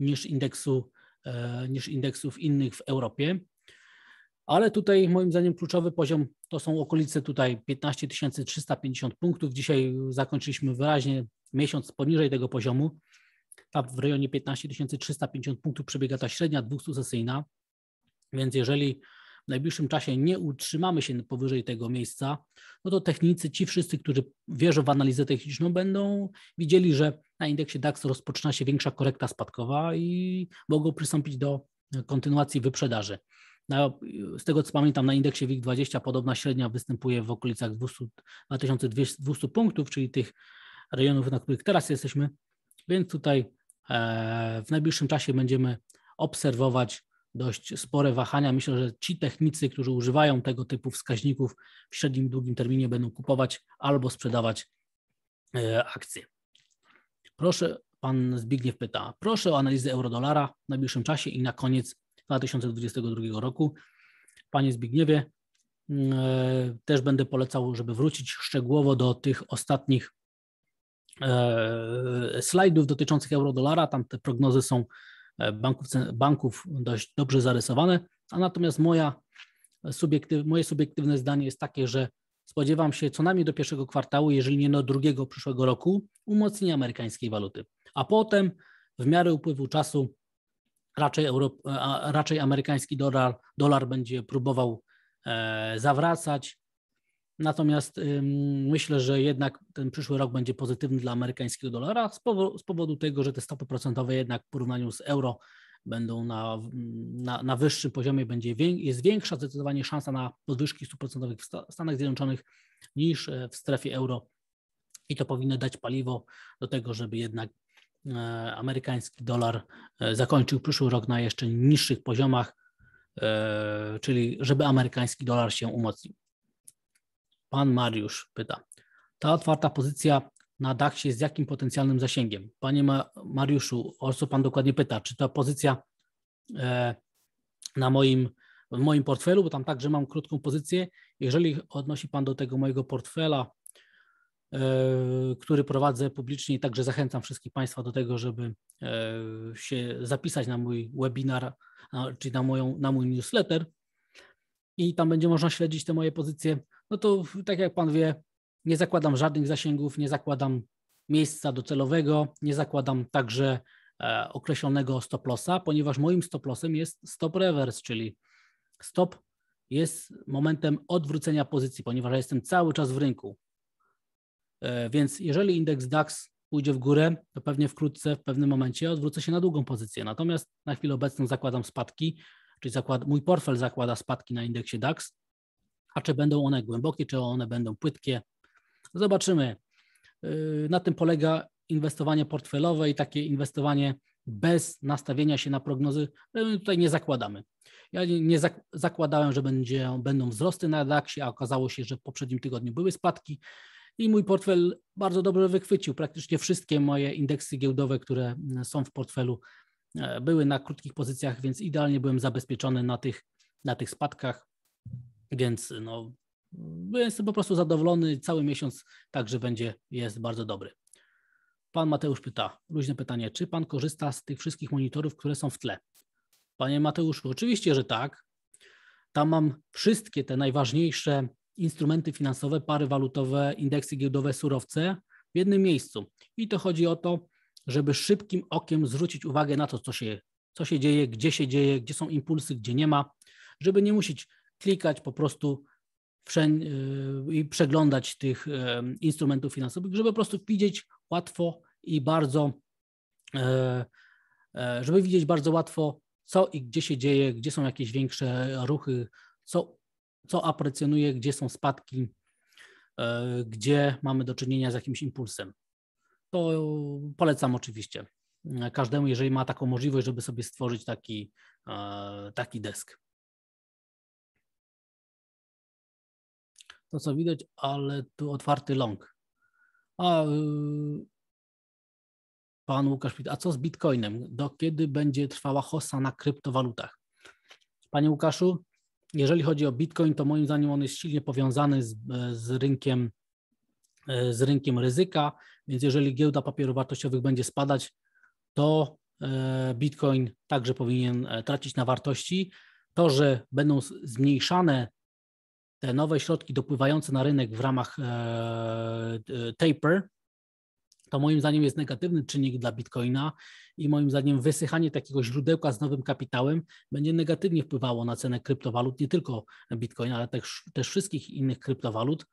A: niż, indeksu, e, niż indeksów innych w Europie. Ale tutaj moim zdaniem kluczowy poziom to są okolice tutaj 15 350 punktów. Dzisiaj zakończyliśmy wyraźnie miesiąc poniżej tego poziomu. Tam w rejonie 15 350 punktów przebiega ta średnia dwustusesyjna. Więc jeżeli w najbliższym czasie nie utrzymamy się powyżej tego miejsca, no to technicy, ci wszyscy, którzy wierzą w analizę techniczną, będą widzieli, że na indeksie DAX rozpoczyna się większa korekta spadkowa i mogą przystąpić do kontynuacji wyprzedaży. z tego co pamiętam, na indeksie WIG20 podobna średnia występuje w okolicach 200, 2200 punktów, czyli tych rejonów, na których teraz jesteśmy, więc tutaj e, w najbliższym czasie będziemy obserwować dość spore wahania. Myślę, że ci technicy, którzy używają tego typu wskaźników w średnim i długim terminie będą kupować albo sprzedawać e, akcje. Proszę, pan Zbigniew pyta, proszę o analizę eurodolara w najbliższym czasie i na koniec 2022 roku. Panie Zbigniewie, e, też będę polecał, żeby wrócić szczegółowo do tych ostatnich e, slajdów dotyczących eurodolara. Tam te prognozy są E, banków, banków dość dobrze zarysowane, a natomiast moja subiektyw, moje subiektywne zdanie jest takie, że spodziewam się co najmniej do pierwszego kwartału, jeżeli nie do drugiego przyszłego roku, umocnienia amerykańskiej waluty, a potem w miarę upływu czasu raczej, raczej amerykański dolar, dolar będzie próbował e, zawracać, Natomiast myślę, że jednak ten przyszły rok będzie pozytywny dla amerykańskiego dolara z, z powodu tego, że te stopy procentowe jednak w porównaniu z euro będą na, na, na wyższym poziomie, będzie jest większa zdecydowanie szansa na podwyżki stóp procentowych w Stanach Zjednoczonych niż e, w strefie euro. I to powinno dać paliwo do tego, żeby jednak e, amerykański dolar e, zakończył przyszły rok na jeszcze niższych poziomach, czyli żeby amerykański dolar się umocnił. Pan Mariusz pyta. Ta otwarta pozycja na DAX z jakim potencjalnym zasięgiem? Panie Mariuszu, o co Pan dokładnie pyta? Czy ta pozycja e, na moim, w moim portfelu, bo tam także mam krótką pozycję. Jeżeli odnosi Pan do tego mojego portfela, e, który prowadzę publicznie i także zachęcam wszystkich Państwa do tego, żeby e, się zapisać na mój webinar, czyli na, moją, na mój newsletter i tam będzie można śledzić te moje pozycje no to tak jak Pan wie, nie zakładam żadnych zasięgów, nie zakładam miejsca docelowego, nie zakładam także e, określonego stop lossa, ponieważ moim stop lossem jest stop reverse, czyli stop jest momentem odwrócenia pozycji, ponieważ jestem cały czas w rynku. E, więc jeżeli indeks DAX pójdzie w górę, to pewnie wkrótce, w pewnym momencie odwrócę się na długą pozycję. Natomiast na chwilę obecną zakładam spadki, czyli zakład, mój portfel zakłada spadki na indeksie DAX. A czy będą one głębokie, czy one będą płytkie? Zobaczymy. Y, na tym polega inwestowanie portfelowe i takie inwestowanie bez nastawienia się na prognozy y, tutaj nie zakładamy. Ja nie zakładałem, że będzie, będą wzrosty na DAX-ie, a okazało się, że w poprzednim tygodniu były spadki i mój portfel bardzo dobrze wychwycił. Praktycznie wszystkie moje indeksy giełdowe, które y, są w portfelu, były na krótkich pozycjach, więc idealnie byłem zabezpieczony na tych, na tych spadkach. Więc no, jestem po prostu zadowolony. Cały miesiąc także będzie, jest bardzo dobry. Pan Mateusz pyta, luźne pytanie, czy pan korzysta z tych wszystkich monitorów, które są w tle? Panie Mateuszu, oczywiście, że tak. Tam mam wszystkie te najważniejsze instrumenty finansowe, pary walutowe, indeksy giełdowe, surowce w jednym miejscu. I to chodzi o to, żeby szybkim okiem zwrócić uwagę na to, co się, co się dzieje, gdzie się dzieje, gdzie są impulsy, gdzie nie ma, żeby nie musieć klikać po prostu wszędzie, yy, i przeglądać tych yy, instrumentów finansowych, żeby po prostu widzieć łatwo i bardzo, yy, żeby widzieć bardzo łatwo, co i gdzie się dzieje, gdzie są jakieś większe ruchy, co, co aprecjonuje, gdzie są spadki, gdzie mamy do czynienia z jakimś impulsem. To polecam oczywiście każdemu, jeżeli ma taką możliwość, żeby sobie stworzyć taki, taki desk.
C: to co widać, ale tu otwarty long. A yy,
A: pan Łukasz a co z Bitcoinem? Do kiedy będzie trwała hossa na kryptowalutach? Panie Łukaszu, jeżeli chodzi o Bitcoin, to moim zdaniem on jest silnie powiązany z, e, z rynkiem e, z rynkiem ryzyka, więc jeżeli giełda papierów wartościowych będzie spadać, to e, Bitcoin także powinien tracić na wartości. To, że będą zmniejszane te nowe środki dopływające na rynek w ramach e, e, taper, to moim zdaniem jest negatywny czynnik dla Bitcoina i moim zdaniem wysychanie takiego źródełka z nowym kapitałem będzie negatywnie wpływało na cenę kryptowalut, nie tylko Bitcoina, ale też, też wszystkich innych kryptowalut.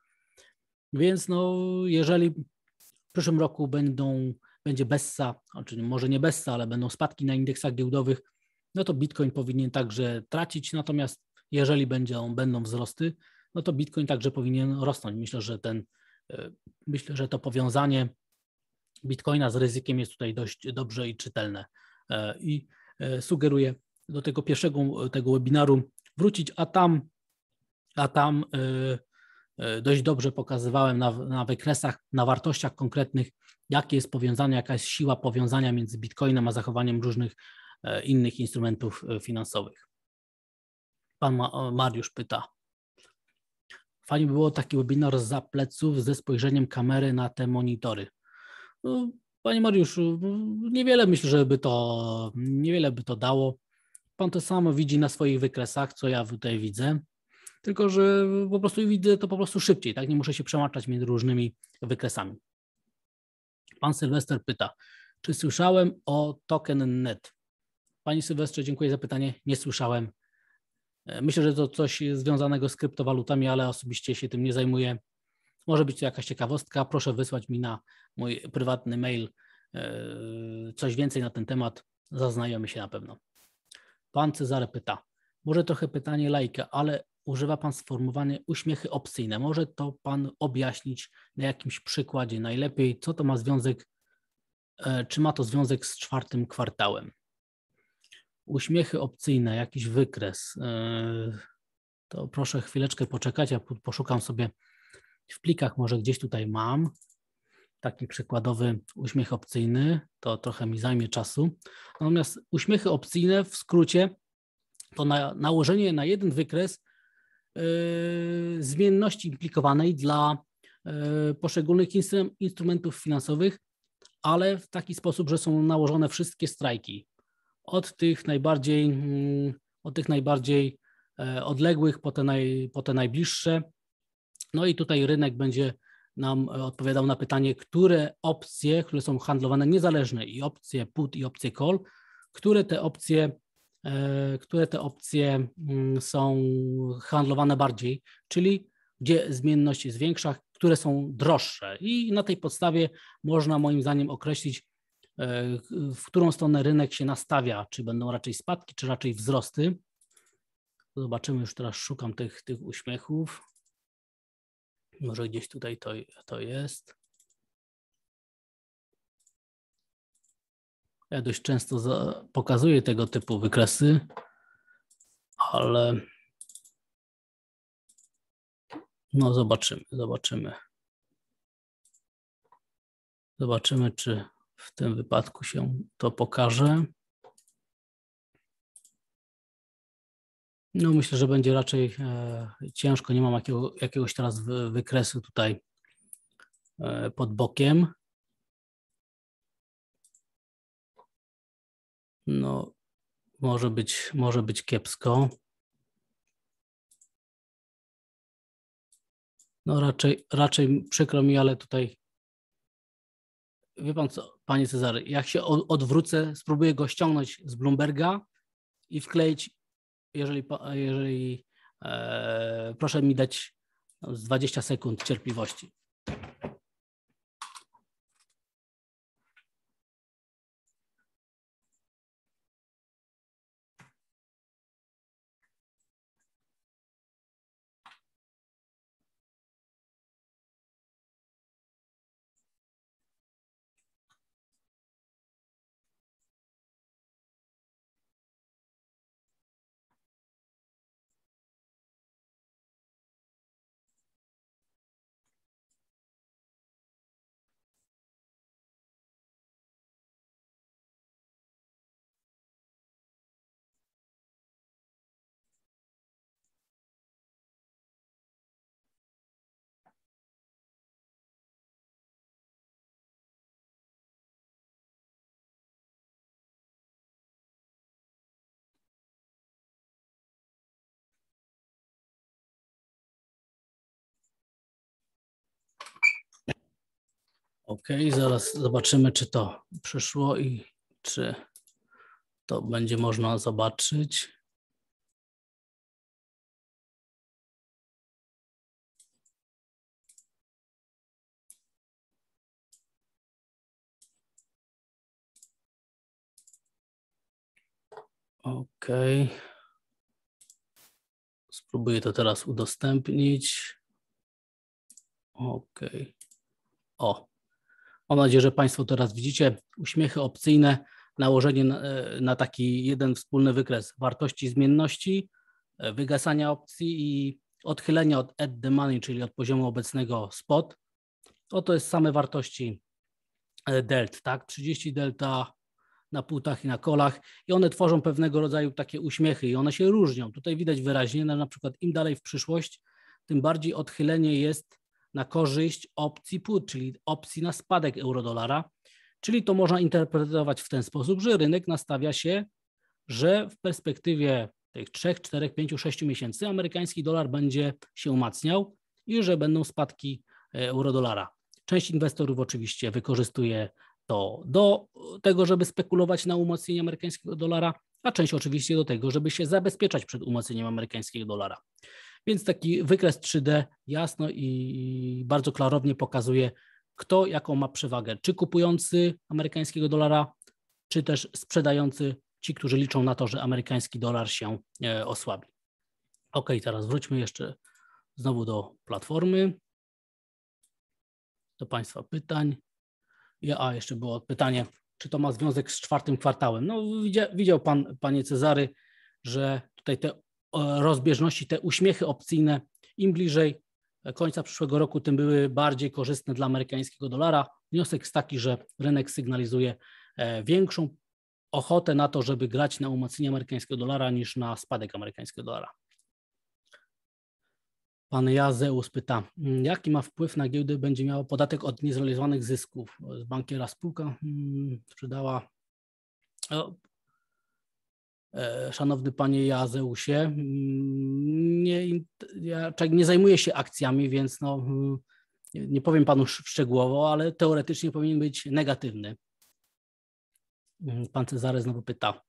A: Więc no, jeżeli w przyszłym roku będą, będzie Bessa, znaczy może nie Bessa, ale będą spadki na indeksach giełdowych, no to Bitcoin powinien także tracić, natomiast jeżeli będzie, będą wzrosty, no to Bitcoin także powinien rosnąć. Myślę, że ten, e, myślę, że to powiązanie Bitcoina z ryzykiem jest tutaj dość dobrze i czytelne. E, I e, sugeruję do tego pierwszego tego webinaru wrócić, a tam, a tam dość dobrze pokazywałem na, na wykresach, na wartościach konkretnych, jakie jest powiązanie, jaka jest siła powiązania między Bitcoinem a zachowaniem różnych innych instrumentów finansowych. Pan Mariusz pyta, Fajnie było taki webinar za pleców ze spojrzeniem kamery na te monitory. No, Panie Mariuszu, no, niewiele myślę, żeby to, niewiele by to dało. Pan to samo widzi na swoich wykresach, co ja tutaj widzę, tylko że po prostu widzę to po prostu szybciej, tak? Nie muszę się przemaczać między różnymi wykresami. Pan Sylwester pyta, czy słyszałem o token net? Panie Sylwestrze, dziękuję za pytanie. Nie słyszałem E, myślę, że to coś związanego z kryptowalutami, ale osobiście się tym nie zajmuję. Może być to jakaś ciekawostka. Proszę wysłać mi na mój prywatny mail e, coś więcej na ten temat. Zaznajomy się na pewno. Pan Cezary pyta. Może trochę pytanie lajka, ale używa Pan sformułowania uśmiechy opcyjne. Może to Pan objaśnić na jakimś przykładzie najlepiej, co to ma związek, e, czy ma to związek z czwartym kwartałem? uśmiechy opcyjne, jakiś wykres, e, to proszę chwileczkę poczekać, ja poszukam sobie w plikach, może gdzieś tutaj mam taki przykładowy uśmiech opcyjny, to trochę mi zajmie czasu. Natomiast uśmiechy opcyjne w skrócie to na, nałożenie na jeden wykres yy, zmienności implikowanej dla yy, poszczególnych instrum, instrumentów finansowych, ale w taki sposób, że są nałożone wszystkie strajki od tych najbardziej, mm, od tych najbardziej e, odległych po te, naj, po te najbliższe. No i tutaj rynek będzie nam e, odpowiadał na pytanie, które opcje, które są handlowane niezależne i opcje put i opcje call, które te opcje, e, które te opcje mm, są handlowane bardziej, czyli gdzie zmienność jest większa, które są droższe. I na tej podstawie można moim zdaniem określić E, w którą stronę rynek się nastawia, czy będą raczej spadki, czy raczej wzrosty. Zobaczymy, już teraz szukam tych, tych uśmiechów. Może gdzieś tutaj to, to jest.
C: Ja dość często za, pokazuję tego typu
B: wykresy, ale no zobaczymy, zobaczymy.
C: Zobaczymy, czy w tym wypadku się to pokaże.
A: No myślę, że będzie raczej e, ciężko, nie mam jakiego, jakiegoś teraz wykresu tutaj e, pod bokiem.
B: No, może być, może być kiepsko.
A: No raczej, raczej przykro mi, ale tutaj wie pan co, Panie Cezary, jak się odwrócę, spróbuję go ściągnąć z Bloomberga i wkleić, jeżeli, jeżeli e, proszę mi dać 20 sekund cierpliwości.
B: OK, zaraz
C: zobaczymy, czy to przyszło i czy to będzie można
B: zobaczyć. OK. Spróbuję to teraz udostępnić.
A: OK. O, Mam nadzieję, że Państwo teraz widzicie uśmiechy opcyjne, nałożenie na, e, na taki jeden wspólny wykres wartości zmienności, e, wygasania opcji i odchylenia od at the money, czyli od poziomu obecnego spot. Oto jest same wartości e, delt, tak? 30 delta na płótach i na kolach i one tworzą pewnego rodzaju takie uśmiechy i one się różnią. Tutaj widać wyraźnie, na przykład im dalej w przyszłość, tym bardziej odchylenie jest na korzyść opcji put, czyli opcji na spadek eurodolara. Czyli to można interpretować w ten sposób, że rynek nastawia się, że w perspektywie tych 3, 4, 5, 6 miesięcy amerykański dolar będzie się umacniał i że będą spadki e, eurodolara. Część inwestorów oczywiście wykorzystuje to do tego, żeby spekulować na umocnienie amerykańskiego dolara, a część oczywiście do tego, żeby się zabezpieczać przed umocnieniem amerykańskiego dolara. Więc taki wykres 3D jasno i bardzo klarownie pokazuje, kto jaką ma przewagę. Czy kupujący amerykańskiego dolara, czy też sprzedający, ci, którzy liczą na to, że amerykański dolar się e, osłabi. Ok, teraz wróćmy jeszcze znowu do platformy, do Państwa pytań. A, jeszcze było pytanie, czy to ma związek z czwartym kwartałem? No, widział, widział Pan, Panie Cezary, że tutaj te rozbieżności, te uśmiechy opcyjne, im bliżej końca przyszłego roku, tym były bardziej korzystne dla amerykańskiego dolara. Wniosek jest taki, że rynek sygnalizuje e, większą ochotę na to, żeby grać na umocnienie amerykańskiego dolara niż na spadek amerykańskiego dolara. Pan Jazeus pyta, mm, jaki ma wpływ na giełdę będzie miał podatek od niezrealizowanych zysków? Z bankiera spółka mm, sprzedała. E, szanowny panie Jazeusie, mm, nie, ja nie zajmuję się akcjami, więc no, mm, nie powiem panu szczegółowo, ale teoretycznie powinien być negatywny. Mm, pan Cezary znowu pyta.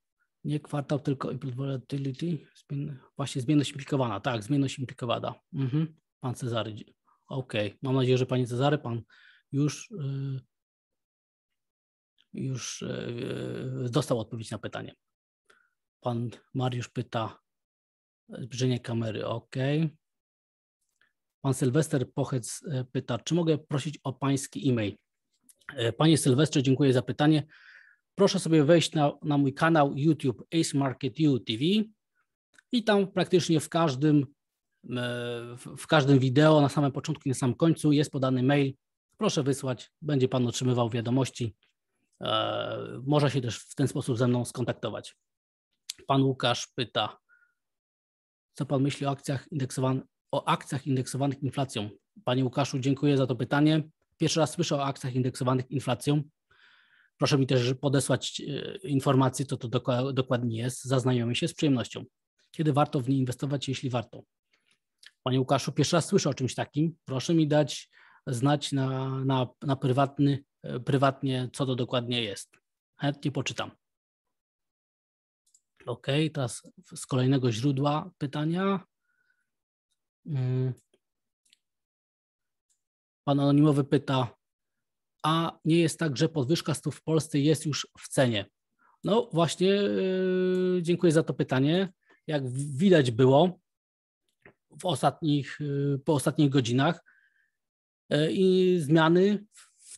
A: Nie kwartał, tylko volatility, właśnie zmienność implikowana. Tak, zmienność implikowana. Mhm. Pan Cezary, okej. Okay. Mam nadzieję, że panie Cezary, pan już, y, już y, y, dostał odpowiedź na pytanie. Pan Mariusz pyta zbliżenie kamery, ok. Pan Sylwester Pochec e, pyta, czy mogę prosić o pański e-mail? E, panie Sylwestrze, dziękuję za pytanie. Proszę sobie wejść na, na mój kanał YouTube Ace Market UTV i tam praktycznie w każdym, e, w każdym wideo, na samym początku i na samym końcu jest podany mail. Proszę wysłać, będzie Pan otrzymywał wiadomości. Można się też w ten sposób ze mną skontaktować. Pan Łukasz pyta, co Pan myśli o akcjach, o akcjach indeksowanych inflacją? Panie Łukaszu, dziękuję za to pytanie. Pierwszy raz słyszę o akcjach indeksowanych inflacją. Proszę mi też podesłać e, informacje, co to dokładnie jest. Zaznajomi się z przyjemnością. Kiedy warto w nie inwestować, jeśli warto? Panie Łukaszu, pierwszy raz słyszę o czymś takim. Proszę mi dać znać na, na, na prywatny, e, prywatnie, co to dokładnie jest. Chętnie poczytam. OK, teraz z kolejnego źródła pytania. Mm. Pan anonimowy pyta, a nie jest tak, że podwyżka stóp w Polsce jest już w cenie? No właśnie, yy, dziękuję za to pytanie. Jak widać było w ostatnich, yy, po ostatnich godzinach, yy, i zmiany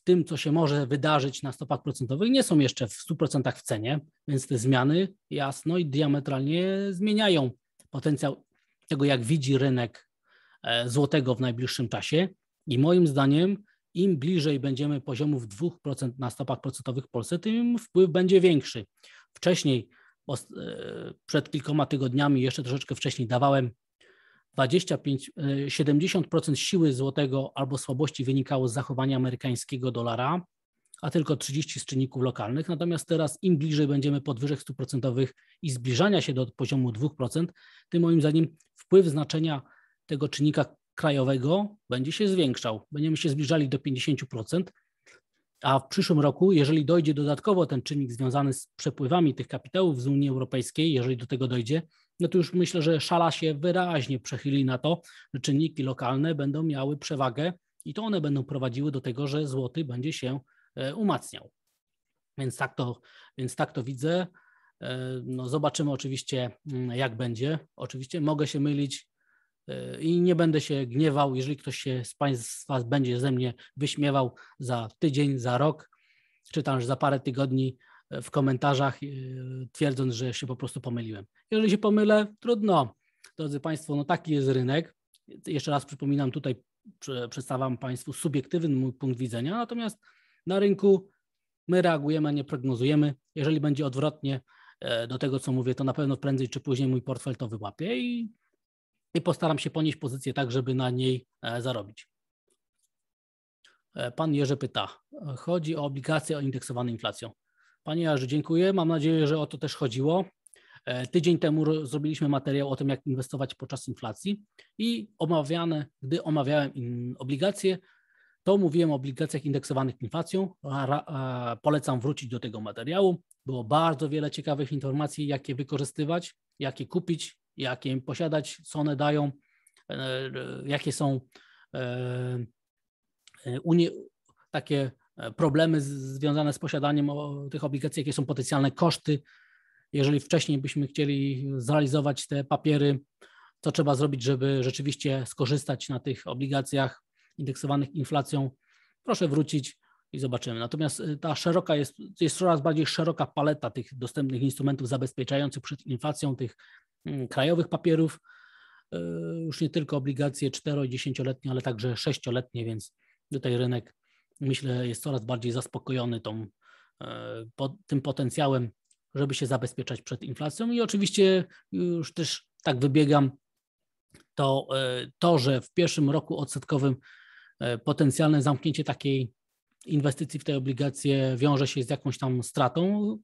A: tym, co się może wydarzyć na stopach procentowych, nie są jeszcze w 100% w cenie, więc te zmiany jasno i diametralnie zmieniają potencjał tego, jak widzi rynek e, złotego w najbliższym czasie. I moim zdaniem, im bliżej będziemy poziomów 2% na stopach procentowych w Polsce, tym wpływ będzie większy. Wcześniej, e, przed kilkoma tygodniami, jeszcze troszeczkę wcześniej dawałem 25, 70% e, siły złotego albo słabości wynikało z zachowania amerykańskiego dolara, a tylko 30 z czynników lokalnych. Natomiast teraz im bliżej będziemy podwyżek procentowych i zbliżania się do poziomu 2%, tym moim zdaniem wpływ znaczenia tego czynnika krajowego będzie się zwiększał. Będziemy się zbliżali do 50%, a w przyszłym roku, jeżeli dojdzie dodatkowo ten czynnik związany z przepływami tych kapitałów z Unii Europejskiej, jeżeli do tego dojdzie, no to już myślę, że szala się wyraźnie przechyli na to, że czynniki lokalne będą miały przewagę i to one będą prowadziły do tego, że złoty będzie się e, umacniał. Więc tak to, więc tak to widzę. E, no zobaczymy oczywiście, mm, jak będzie. Oczywiście mogę się mylić e, i nie będę się gniewał, jeżeli ktoś się z Państwa będzie ze mnie wyśmiewał za tydzień, za rok, czy tam za parę tygodni, w komentarzach, yy, twierdząc, że się po prostu pomyliłem. Jeżeli się pomylę, trudno. Drodzy Państwo, no taki jest rynek. Jeszcze raz przypominam, tutaj przedstawiam Państwu subiektywny mój punkt widzenia, natomiast na rynku my reagujemy, a nie prognozujemy. Jeżeli będzie odwrotnie e, do tego, co mówię, to na pewno prędzej czy później mój portfel to wyłapie i, i postaram się ponieść pozycję tak, żeby na niej e, zarobić. E, pan Jerzy pyta, chodzi o obligacje o indeksowane inflacją. Panie Jarzu, dziękuję. Mam nadzieję, że o to też chodziło. E, tydzień temu zrobiliśmy materiał o tym, jak inwestować podczas inflacji i omawiane, gdy omawiałem obligacje, to mówiłem o obligacjach indeksowanych inflacją. Polecam wrócić do tego materiału. Było bardzo wiele ciekawych informacji, jakie wykorzystywać, jakie kupić, jakie posiadać, co one dają, e, e, jakie są takie E, problemy związane z posiadaniem tych obligacji, jakie są potencjalne koszty. Jeżeli wcześniej byśmy chcieli zrealizować te papiery, co trzeba zrobić, żeby rzeczywiście skorzystać na tych obligacjach indeksowanych inflacją, proszę wrócić i zobaczymy. Natomiast e, ta szeroka jest, jest coraz bardziej szeroka paleta tych dostępnych instrumentów zabezpieczających przed inflacją, tych mm, krajowych papierów, e, już nie tylko obligacje 4- i 10-letnie, ale także 6-letnie, więc tutaj rynek myślę, jest coraz bardziej zaspokojony tą, e, po, tym potencjałem, żeby się zabezpieczać przed inflacją. I oczywiście już też tak wybiegam, to, e, to że w pierwszym roku odsetkowym e, potencjalne zamknięcie takiej inwestycji w te obligacje wiąże się z jakąś tam stratą,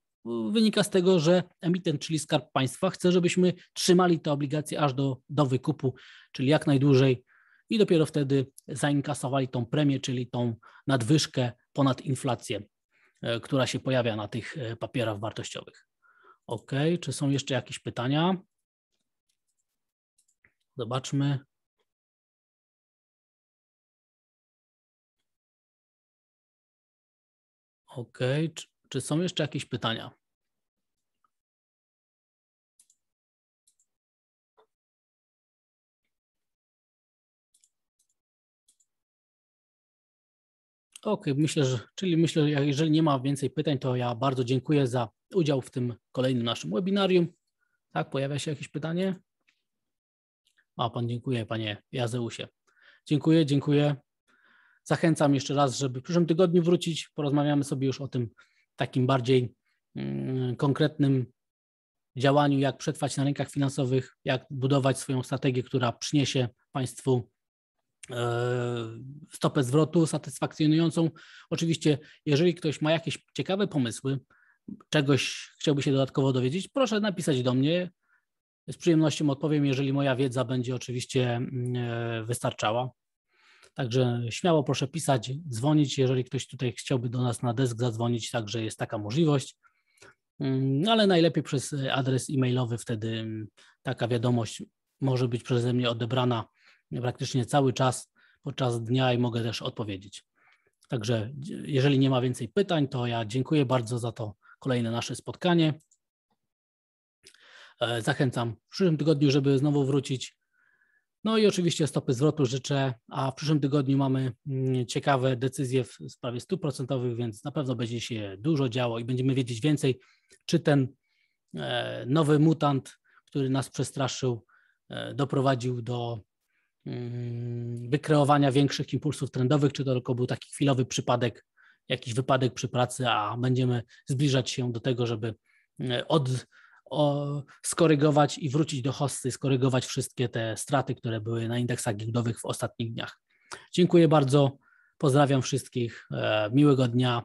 A: wynika z tego, że emitent, czyli Skarb Państwa, chce, żebyśmy trzymali te obligacje aż do, do wykupu, czyli jak najdłużej i dopiero wtedy zainkasowali tą premię, czyli tą nadwyżkę ponad inflację, e, która się pojawia na tych e, papierach wartościowych. OK, czy są jeszcze jakieś pytania? Zobaczmy.
B: OK, czy, czy są jeszcze jakieś pytania?
A: Okej, okay, myślę, że, czyli myślę, że jeżeli nie ma więcej pytań, to ja bardzo dziękuję za udział w tym kolejnym naszym webinarium. Tak, pojawia się jakieś pytanie? A, pan dziękuję, panie Jazeusie. Dziękuję, dziękuję. Zachęcam jeszcze raz, żeby w przyszłym tygodniu wrócić. Porozmawiamy sobie już o tym takim bardziej mm, konkretnym działaniu, jak przetrwać na rynkach finansowych, jak budować swoją strategię, która przyniesie państwu E, stopę zwrotu satysfakcjonującą. Oczywiście, jeżeli ktoś ma jakieś ciekawe pomysły, czegoś chciałby się dodatkowo dowiedzieć, proszę napisać do mnie. Z przyjemnością odpowiem, jeżeli moja wiedza będzie oczywiście mm, e, wystarczała. Także śmiało proszę pisać, dzwonić, jeżeli ktoś tutaj chciałby do nas na desk zadzwonić, także jest taka możliwość. Mm, no, ale najlepiej przez adres e-mailowy wtedy mm, taka wiadomość może być przeze mnie odebrana praktycznie cały czas podczas dnia i mogę też odpowiedzieć. Także jeżeli nie ma więcej pytań, to ja dziękuję bardzo za to kolejne nasze spotkanie. E, zachęcam w przyszłym tygodniu, żeby znowu wrócić. No i oczywiście stopy zwrotu życzę, a w przyszłym tygodniu mamy mm, ciekawe decyzje w sprawie stu procentowych, więc na pewno będzie się dużo działo i będziemy wiedzieć więcej, czy ten e, nowy mutant, który nas przestraszył, e, doprowadził do Mm, wykreowania większych impulsów trendowych, czy to tylko był taki chwilowy przypadek, jakiś wypadek przy pracy, a będziemy zbliżać się do tego, żeby mm, od, o, skorygować i wrócić do hosty, skorygować wszystkie te straty, które były na indeksach giełdowych w ostatnich dniach. Dziękuję bardzo, pozdrawiam wszystkich, e, miłego dnia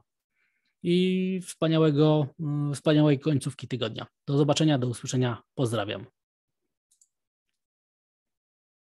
A: i wspaniałego, mm, wspaniałej końcówki tygodnia. Do zobaczenia, do usłyszenia,
C: pozdrawiam.